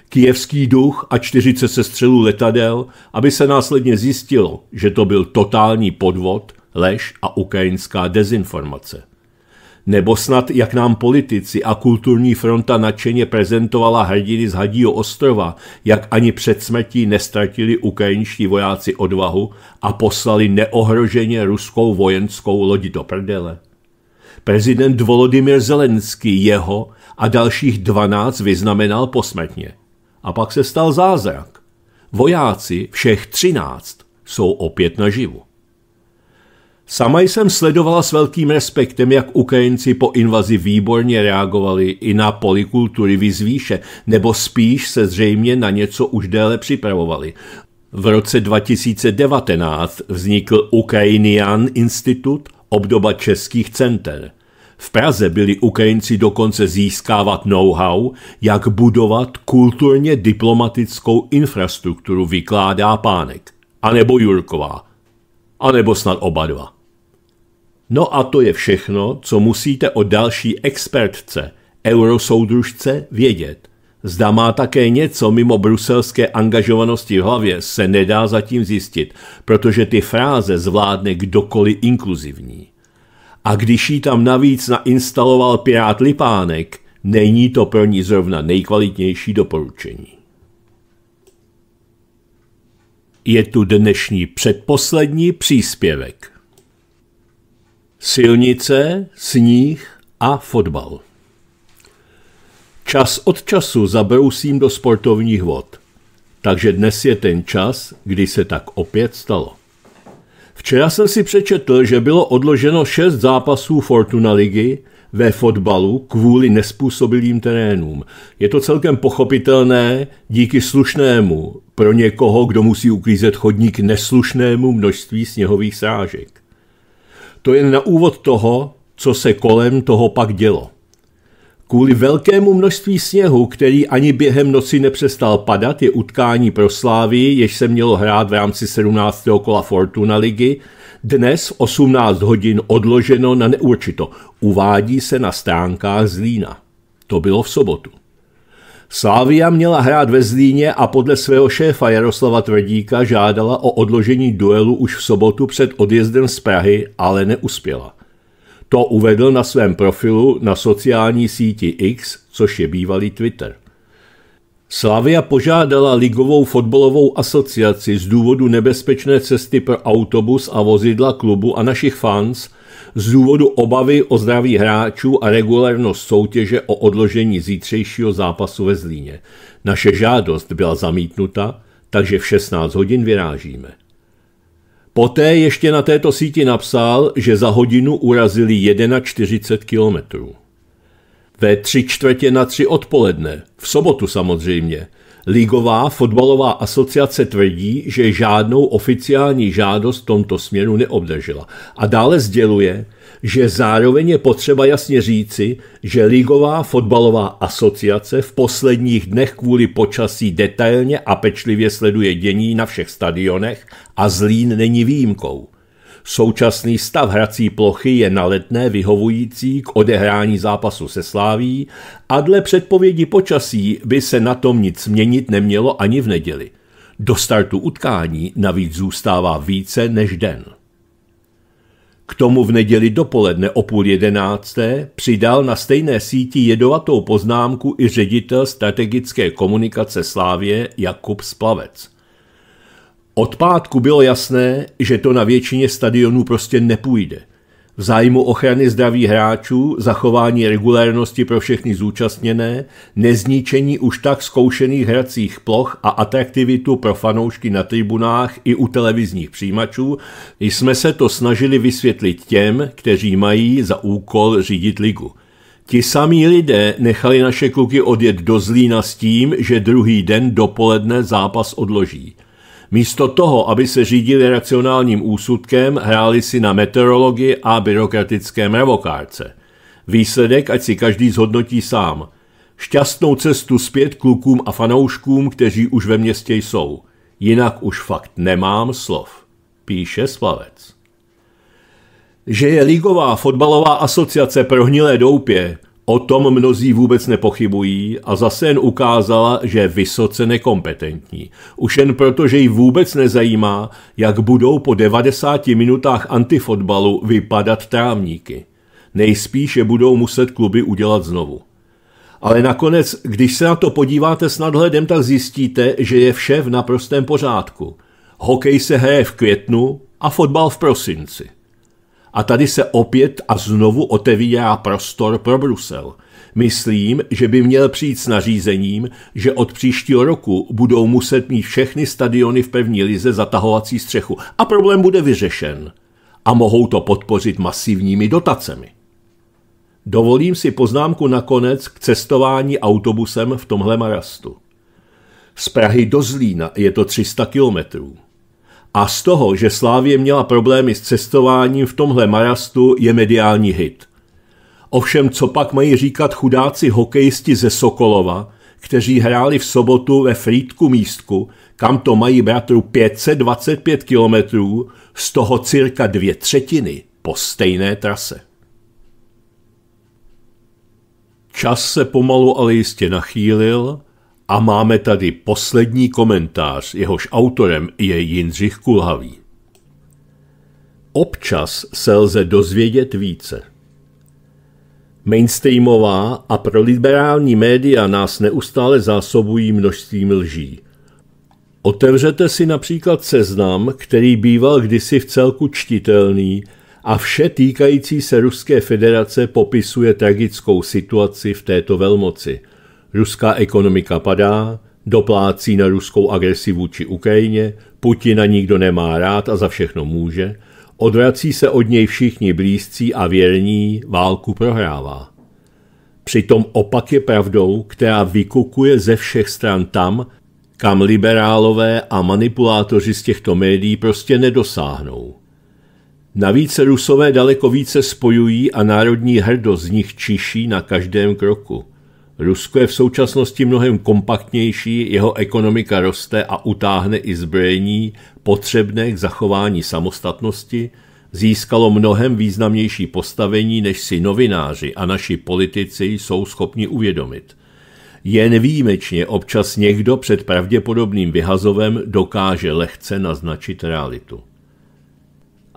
kijevský duch a 40 sestřelů letadel, aby se následně zjistilo, že to byl totální podvod, lež a ukrajinská dezinformace. Nebo snad, jak nám politici a kulturní fronta nadšeně prezentovala hrdiny z Hadího ostrova, jak ani před smrtí nestratili ukrajinští vojáci odvahu a poslali neohroženě ruskou vojenskou loď do prdele. Prezident Volodymyr Zelenský jeho a dalších 12 vyznamenal posmrtně. A pak se stal zázrak. Vojáci všech 13 jsou opět naživu. Sama jsem sledovala s velkým respektem, jak Ukrajinci po invazi výborně reagovali i na polikultury vyzvýše, nebo spíš se zřejmě na něco už déle připravovali. V roce 2019 vznikl Ukrainian institut obdoba českých center. V Praze byli Ukrajinci dokonce získávat know-how, jak budovat kulturně diplomatickou infrastrukturu, vykládá Pánek. A nebo Jurková. A nebo snad oba dva. No a to je všechno, co musíte o další expertce, eurosoudružce, vědět. Zda má také něco mimo bruselské angažovanosti v hlavě, se nedá zatím zjistit, protože ty fráze zvládne kdokoliv inkluzivní. A když jí tam navíc nainstaloval pirát Lipánek, není to pro ní zrovna nejkvalitnější doporučení. Je tu dnešní předposlední příspěvek. Silnice, sníh a fotbal. Čas od času zabrousím do sportovních vod, takže dnes je ten čas, kdy se tak opět stalo. Včera jsem si přečetl, že bylo odloženo šest zápasů Fortuna ligy ve fotbalu kvůli nespůsobilým terénům. Je to celkem pochopitelné díky slušnému, pro někoho, kdo musí uklízet chodník neslušnému množství sněhových srážek. To jen na úvod toho, co se kolem toho pak dělo. Kvůli velkému množství sněhu, který ani během noci nepřestal padat, je utkání pro Slávii, jež se mělo hrát v rámci 17. kola Fortuna ligy, dnes v 18 hodin odloženo na neurčito. Uvádí se na stránkách Zlína. To bylo v sobotu. Slávia měla hrát ve Zlíně a podle svého šéfa Jaroslava Tvrdíka žádala o odložení duelu už v sobotu před odjezdem z Prahy, ale neuspěla. To uvedl na svém profilu na sociální síti X, což je bývalý Twitter. Slavia požádala ligovou fotbalovou asociaci z důvodu nebezpečné cesty pro autobus a vozidla klubu a našich fans – z důvodu obavy o zdraví hráčů a regulérnost soutěže o odložení zítřejšího zápasu ve Zlíně. Naše žádost byla zamítnuta, takže v 16 hodin vyrážíme. Poté ještě na této síti napsal, že za hodinu urazili 41 kilometrů. Ve tři čtvrtě na tři odpoledne, v sobotu samozřejmě, Ligová fotbalová asociace tvrdí, že žádnou oficiální žádost v tomto směru neobdržela. A dále sděluje, že zároveň je potřeba jasně říci, že Ligová fotbalová asociace v posledních dnech kvůli počasí detailně a pečlivě sleduje dění na všech stadionech a Zlín není výjimkou. Současný stav hrací plochy je na letné vyhovující k odehrání zápasu se sláví a dle předpovědi počasí by se na tom nic měnit nemělo ani v neděli. Do startu utkání navíc zůstává více než den. K tomu v neděli dopoledne o půl jedenácté přidal na stejné síti jedovatou poznámku i ředitel strategické komunikace Slávě Jakub Splavec – od pátku bylo jasné, že to na většině stadionů prostě nepůjde. V zájmu ochrany zdraví hráčů, zachování regulérnosti pro všechny zúčastněné, nezničení už tak zkoušených hracích ploch a atraktivitu pro fanoušky na tribunách i u televizních přijímačů, jsme se to snažili vysvětlit těm, kteří mají za úkol řídit ligu. Ti samí lidé nechali naše kluky odjet do Zlína s tím, že druhý den dopoledne zápas odloží – Místo toho, aby se řídili racionálním úsudkem, hráli si na meteorologii a byrokratické mravokárce. Výsledek ať si každý zhodnotí sám. Šťastnou cestu zpět klukům a fanouškům, kteří už ve městě jsou. Jinak už fakt nemám slov, píše Slavec. Že je Ligová fotbalová asociace prohnilé doupě, O tom mnozí vůbec nepochybují a zase jen ukázala, že je vysoce nekompetentní. Už jen proto, že ji vůbec nezajímá, jak budou po 90 minutách antifotbalu vypadat trávníky. Nejspíše budou muset kluby udělat znovu. Ale nakonec, když se na to podíváte s nadhledem, tak zjistíte, že je vše v naprostém pořádku. Hokej se hraje v květnu a fotbal v prosinci. A tady se opět a znovu otevírá prostor pro Brusel. Myslím, že by měl přijít s nařízením, že od příštího roku budou muset mít všechny stadiony v první lize zatahovací střechu a problém bude vyřešen. A mohou to podpořit masivními dotacemi. Dovolím si poznámku nakonec k cestování autobusem v tomhle marastu. Z Prahy do Zlína je to 300 kilometrů. A z toho, že Slávě měla problémy s cestováním v tomhle marastu, je mediální hit. Ovšem, co pak mají říkat chudáci hokejisti ze Sokolova, kteří hráli v sobotu ve Frýdku místku, kam to mají bratru 525 kilometrů, z toho cirka dvě třetiny po stejné trase. Čas se pomalu ale jistě nachýlil a máme tady poslední komentář, jehož autorem je Jindřich Kulhavý. Občas se lze dozvědět více. Mainstreamová a proliberální média nás neustále zásobují množstvím lží. Otevřete si například seznam, který býval kdysi v celku čtitelný a vše týkající se Ruské federace popisuje tragickou situaci v této velmoci – Ruská ekonomika padá, doplácí na ruskou agresi vůči Ukrajině, Putina nikdo nemá rád a za všechno může, odvrací se od něj všichni blízcí a věrní, válku prohrává. Přitom opak je pravdou, která vykukuje ze všech stran tam, kam liberálové a manipulátoři z těchto médií prostě nedosáhnou. Navíc Rusové daleko více spojují a národní hrdost z nich čiší na každém kroku – Rusko je v současnosti mnohem kompaktnější, jeho ekonomika roste a utáhne i zbrojení potřebné k zachování samostatnosti, získalo mnohem významnější postavení, než si novináři a naši politici jsou schopni uvědomit. Jen výjimečně občas někdo před pravděpodobným vyhazovem dokáže lehce naznačit realitu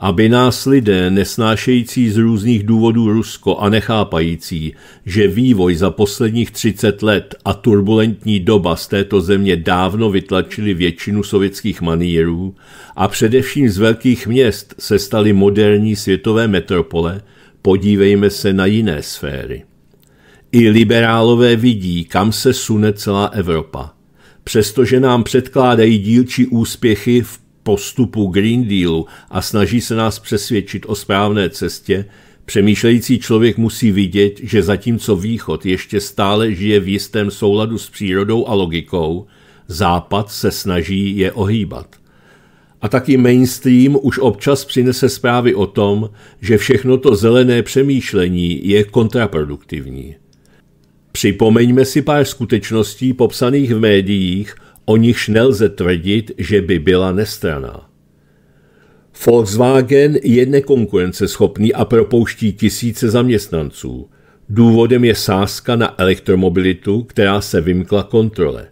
aby nás lidé nesnášející z různých důvodů Rusko a nechápající, že vývoj za posledních 30 let a turbulentní doba z této země dávno vytlačili většinu sovětských manírů a především z velkých měst se staly moderní světové metropole, podívejme se na jiné sféry. I liberálové vidí, kam se sune celá Evropa. Přestože nám předkládají dílčí úspěchy v postupu Green Dealu a snaží se nás přesvědčit o správné cestě, přemýšlející člověk musí vidět, že zatímco Východ ještě stále žije v jistém souladu s přírodou a logikou, Západ se snaží je ohýbat. A taky mainstream už občas přinese zprávy o tom, že všechno to zelené přemýšlení je kontraproduktivní. Připomeňme si pár skutečností popsaných v médiích o nichž nelze tvrdit, že by byla nestraná. Volkswagen je nekonkurenceschopný a propouští tisíce zaměstnanců. Důvodem je sázka na elektromobilitu, která se vymkla kontrole.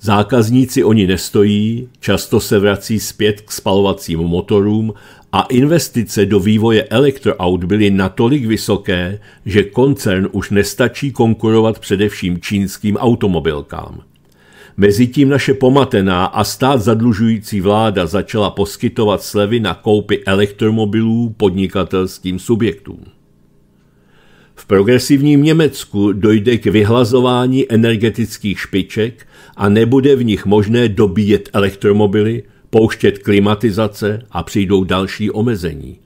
Zákazníci oni nestojí, často se vrací zpět k spalovacím motorům a investice do vývoje elektroaut byly natolik vysoké, že koncern už nestačí konkurovat především čínským automobilkám. Mezitím naše pomatená a stát zadlužující vláda začala poskytovat slevy na koupy elektromobilů podnikatelským subjektům. V progresivním Německu dojde k vyhlazování energetických špiček a nebude v nich možné dobíjet elektromobily, pouštět klimatizace a přijdou další omezení.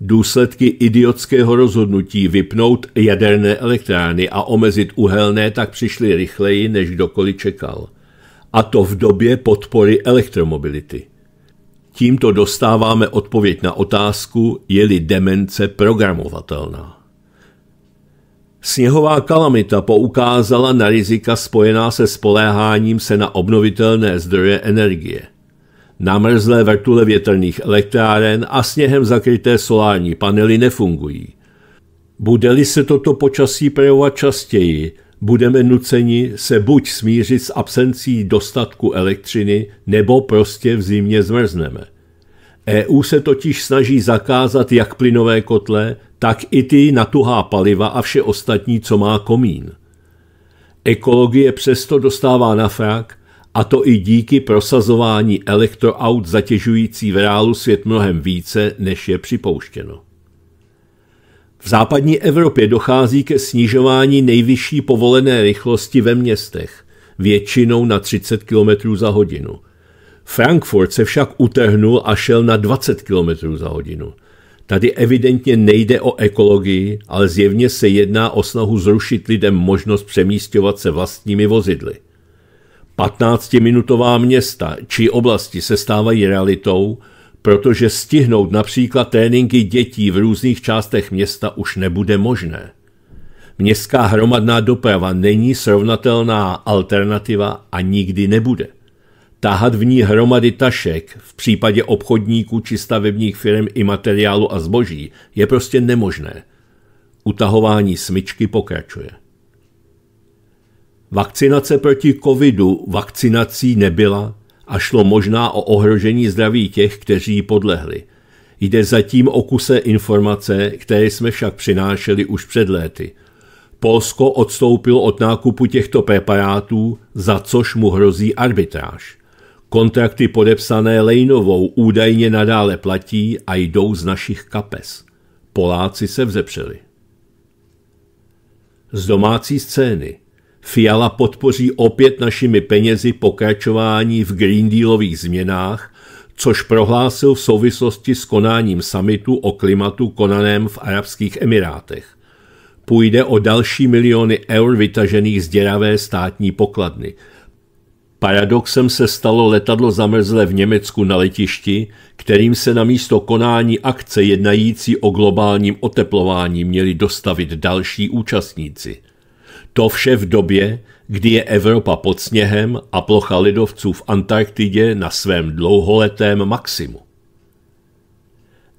Důsledky idiotského rozhodnutí vypnout jaderné elektrárny a omezit uhelné tak přišly rychleji, než kdokoliv čekal – a to v době podpory elektromobility. Tímto dostáváme odpověď na otázku, je-li demence programovatelná. Sněhová kalamita poukázala na rizika spojená se spoléháním se na obnovitelné zdroje energie. Namrzlé vrtule větrných elektráren a sněhem zakryté solární panely nefungují. Bude-li se toto počasí projevovat častěji, budeme nuceni se buď smířit s absencí dostatku elektřiny, nebo prostě v zimě zmrzneme. EU se totiž snaží zakázat jak plynové kotle, tak i ty natuhá paliva a vše ostatní, co má komín. Ekologie přesto dostává na frak, a to i díky prosazování elektroaut zatěžující v reálu svět mnohem více, než je připouštěno. V západní Evropě dochází ke snižování nejvyšší povolené rychlosti ve městech, většinou na 30 km za hodinu. Frankfurt se však utrhnul a šel na 20 km za hodinu. Tady evidentně nejde o ekologii, ale zjevně se jedná o snahu zrušit lidem možnost přemístěvat se vlastními vozidly. 15-minutová města či oblasti se stávají realitou, protože stihnout například tréninky dětí v různých částech města už nebude možné. Městská hromadná doprava není srovnatelná alternativa a nikdy nebude. Táhat v ní hromady tašek v případě obchodníků či stavebních firm i materiálu a zboží je prostě nemožné. Utahování smyčky pokračuje. Vakcinace proti covidu vakcinací nebyla, a šlo možná o ohrožení zdraví těch, kteří ji podlehli. Jde zatím o kuse informace, které jsme však přinášeli už před léty. Polsko odstoupilo od nákupu těchto preparátů, za což mu hrozí arbitráž. Kontrakty podepsané Lejnovou údajně nadále platí a jdou z našich kapes. Poláci se vzepřeli. Z domácí scény Fiala podpoří opět našimi penězi pokračování v Green Dealových změnách, což prohlásil v souvislosti s konáním samitu o klimatu konaném v Arabských Emirátech. Půjde o další miliony eur vytažených z děravé státní pokladny. Paradoxem se stalo letadlo zamrzlé v Německu na letišti, kterým se na místo konání akce jednající o globálním oteplování měli dostavit další účastníci – to vše v době, kdy je Evropa pod sněhem a plocha lidovců v Antarktidě na svém dlouholetém maximu.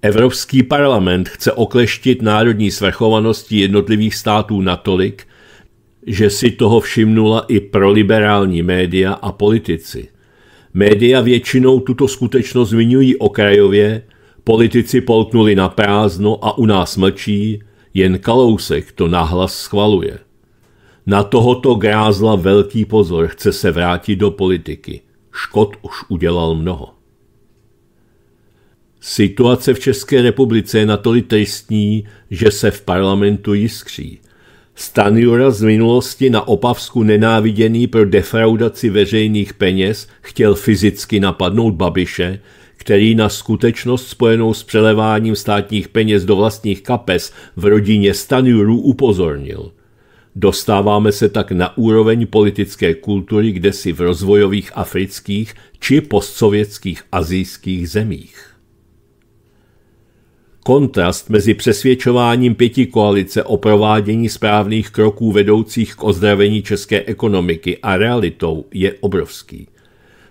Evropský parlament chce okleštit národní svrchovanosti jednotlivých států natolik, že si toho všimnula i proliberální média a politici. Média většinou tuto skutečnost zmiňují okrajově, politici polknuli na prázdno a u nás mlčí, jen Kalousek to nahlas schvaluje. Na tohoto grázla velký pozor, chce se vrátit do politiky. Škod už udělal mnoho. Situace v České republice je natolik tristní, že se v parlamentu jiskří. Stanjura z minulosti na Opavsku nenáviděný pro defraudaci veřejných peněz chtěl fyzicky napadnout Babiše, který na skutečnost spojenou s přeleváním státních peněz do vlastních kapes v rodině Stanjuru upozornil – Dostáváme se tak na úroveň politické kultury kde si v rozvojových afrických či postsovětských azijských zemích. Kontrast mezi přesvědčováním pěti koalice o provádění správných kroků vedoucích k ozdravení české ekonomiky a realitou je obrovský.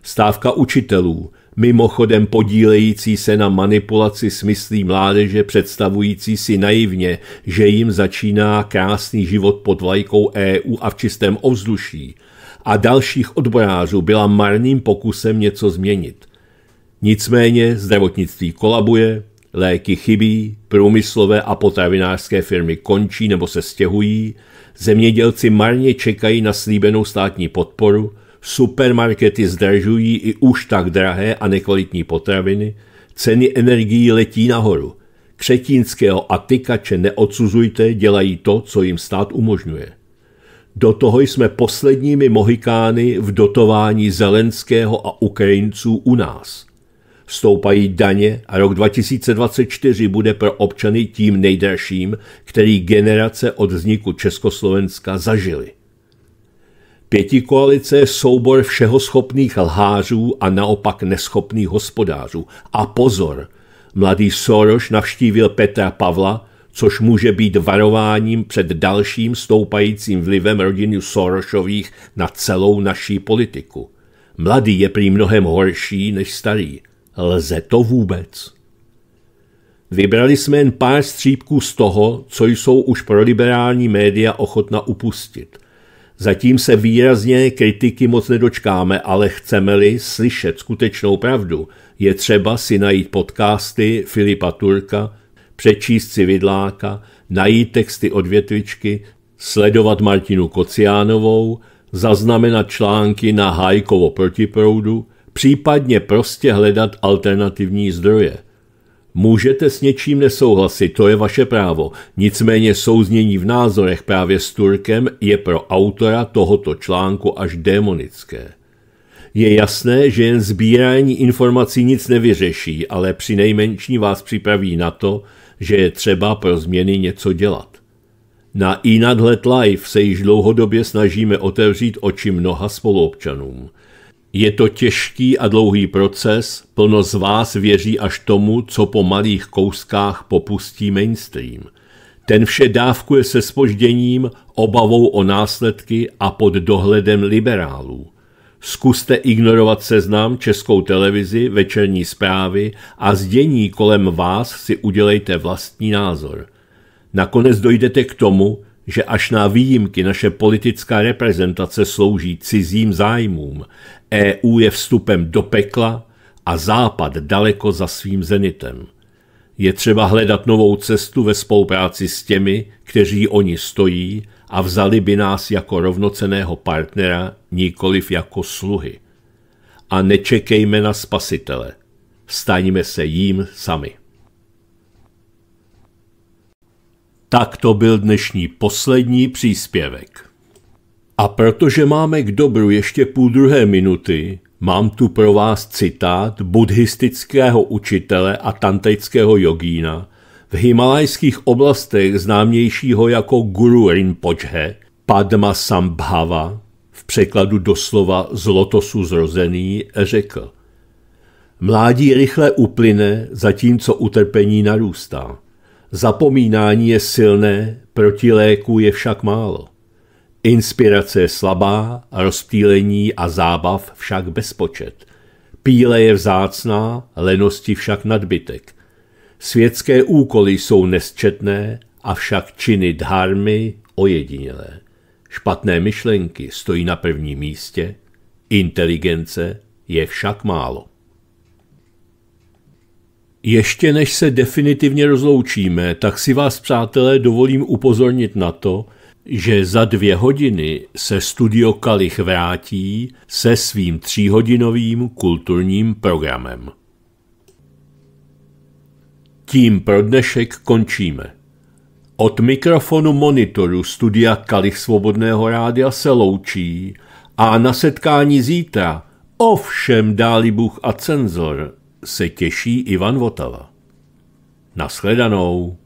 Stávka učitelů, mimochodem podílející se na manipulaci smyslí mládeže, představující si naivně, že jim začíná krásný život pod vlajkou EU a v čistém ovzduší, a dalších odborářů byla marným pokusem něco změnit. Nicméně zdravotnictví kolabuje, léky chybí, průmyslové a potravinářské firmy končí nebo se stěhují, zemědělci marně čekají na slíbenou státní podporu – Supermarkety zdražují i už tak drahé a nekvalitní potraviny, ceny energií letí nahoru. Křetínského a tykače neodsuzujte, dělají to, co jim stát umožňuje. Do toho jsme posledními mohikány v dotování Zelenského a Ukrajinců u nás. Stoupají daně a rok 2024 bude pro občany tím nejdražším, který generace od vzniku Československa zažili. Pětikoalice je soubor všeho schopných lhářů a naopak neschopných hospodářů. A pozor, mladý Soroš navštívil Petra Pavla, což může být varováním před dalším stoupajícím vlivem rodiny Sorošových na celou naší politiku. Mladý je prý mnohem horší než starý. Lze to vůbec? Vybrali jsme jen pár střípků z toho, co jsou už pro liberální média ochotna upustit. Zatím se výrazně kritiky moc nedočkáme, ale chceme-li slyšet skutečnou pravdu, je třeba si najít podcasty Filipa Turka, přečíst si Vidláka, najít texty od Větvičky, sledovat Martinu Kociánovou, zaznamenat články na Hajkovo protiproudu, případně prostě hledat alternativní zdroje – Můžete s něčím nesouhlasit, to je vaše právo. Nicméně souznění v názorech právě s Turkem je pro autora tohoto článku až démonické. Je jasné, že jen sbírání informací nic nevyřeší, ale při nejmenší vás připraví na to, že je třeba pro změny něco dělat. Na iNadhled Live se již dlouhodobě snažíme otevřít oči mnoha spoluobčanům – je to těžký a dlouhý proces, plno z vás věří až tomu, co po malých kouskách popustí mainstream. Ten vše dávkuje se spožděním, obavou o následky a pod dohledem liberálů. Zkuste ignorovat seznam, českou televizi, večerní zprávy a z dění kolem vás si udělejte vlastní názor. Nakonec dojdete k tomu, že až na výjimky naše politická reprezentace slouží cizím zájmům, EU je vstupem do pekla a Západ daleko za svým zenitem. Je třeba hledat novou cestu ve spolupráci s těmi, kteří oni stojí a vzali by nás jako rovnoceného partnera, nikoliv jako sluhy. A nečekejme na spasitele. Staňme se jím sami. Tak to byl dnešní poslední příspěvek. A protože máme k dobru ještě půl druhé minuty, mám tu pro vás citát buddhistického učitele a tantejského jogína, v himalajských oblastech známějšího jako Guru Rinpoche, Padma Sambhava, v překladu doslova z lotosu zrozený, řekl Mládí rychle uplyne, zatímco utrpení narůstá. Zapomínání je silné, protiléku je však málo. Inspirace je slabá, rozptýlení a zábav však bezpočet. Píle je vzácná, lenosti však nadbytek. Světské úkoly jsou nesčetné, avšak činy dharmy ojedinělé. Špatné myšlenky stojí na prvním místě, inteligence je však málo. Ještě než se definitivně rozloučíme, tak si vás, přátelé, dovolím upozornit na to, že za dvě hodiny se studio Kalich vrátí se svým tříhodinovým kulturním programem. Tím pro dnešek končíme. Od mikrofonu monitoru studia Kalich Svobodného rádia se loučí a na setkání zítra, ovšem dáli Bůh a cenzor, se těší Ivan Votava. Naschledanou.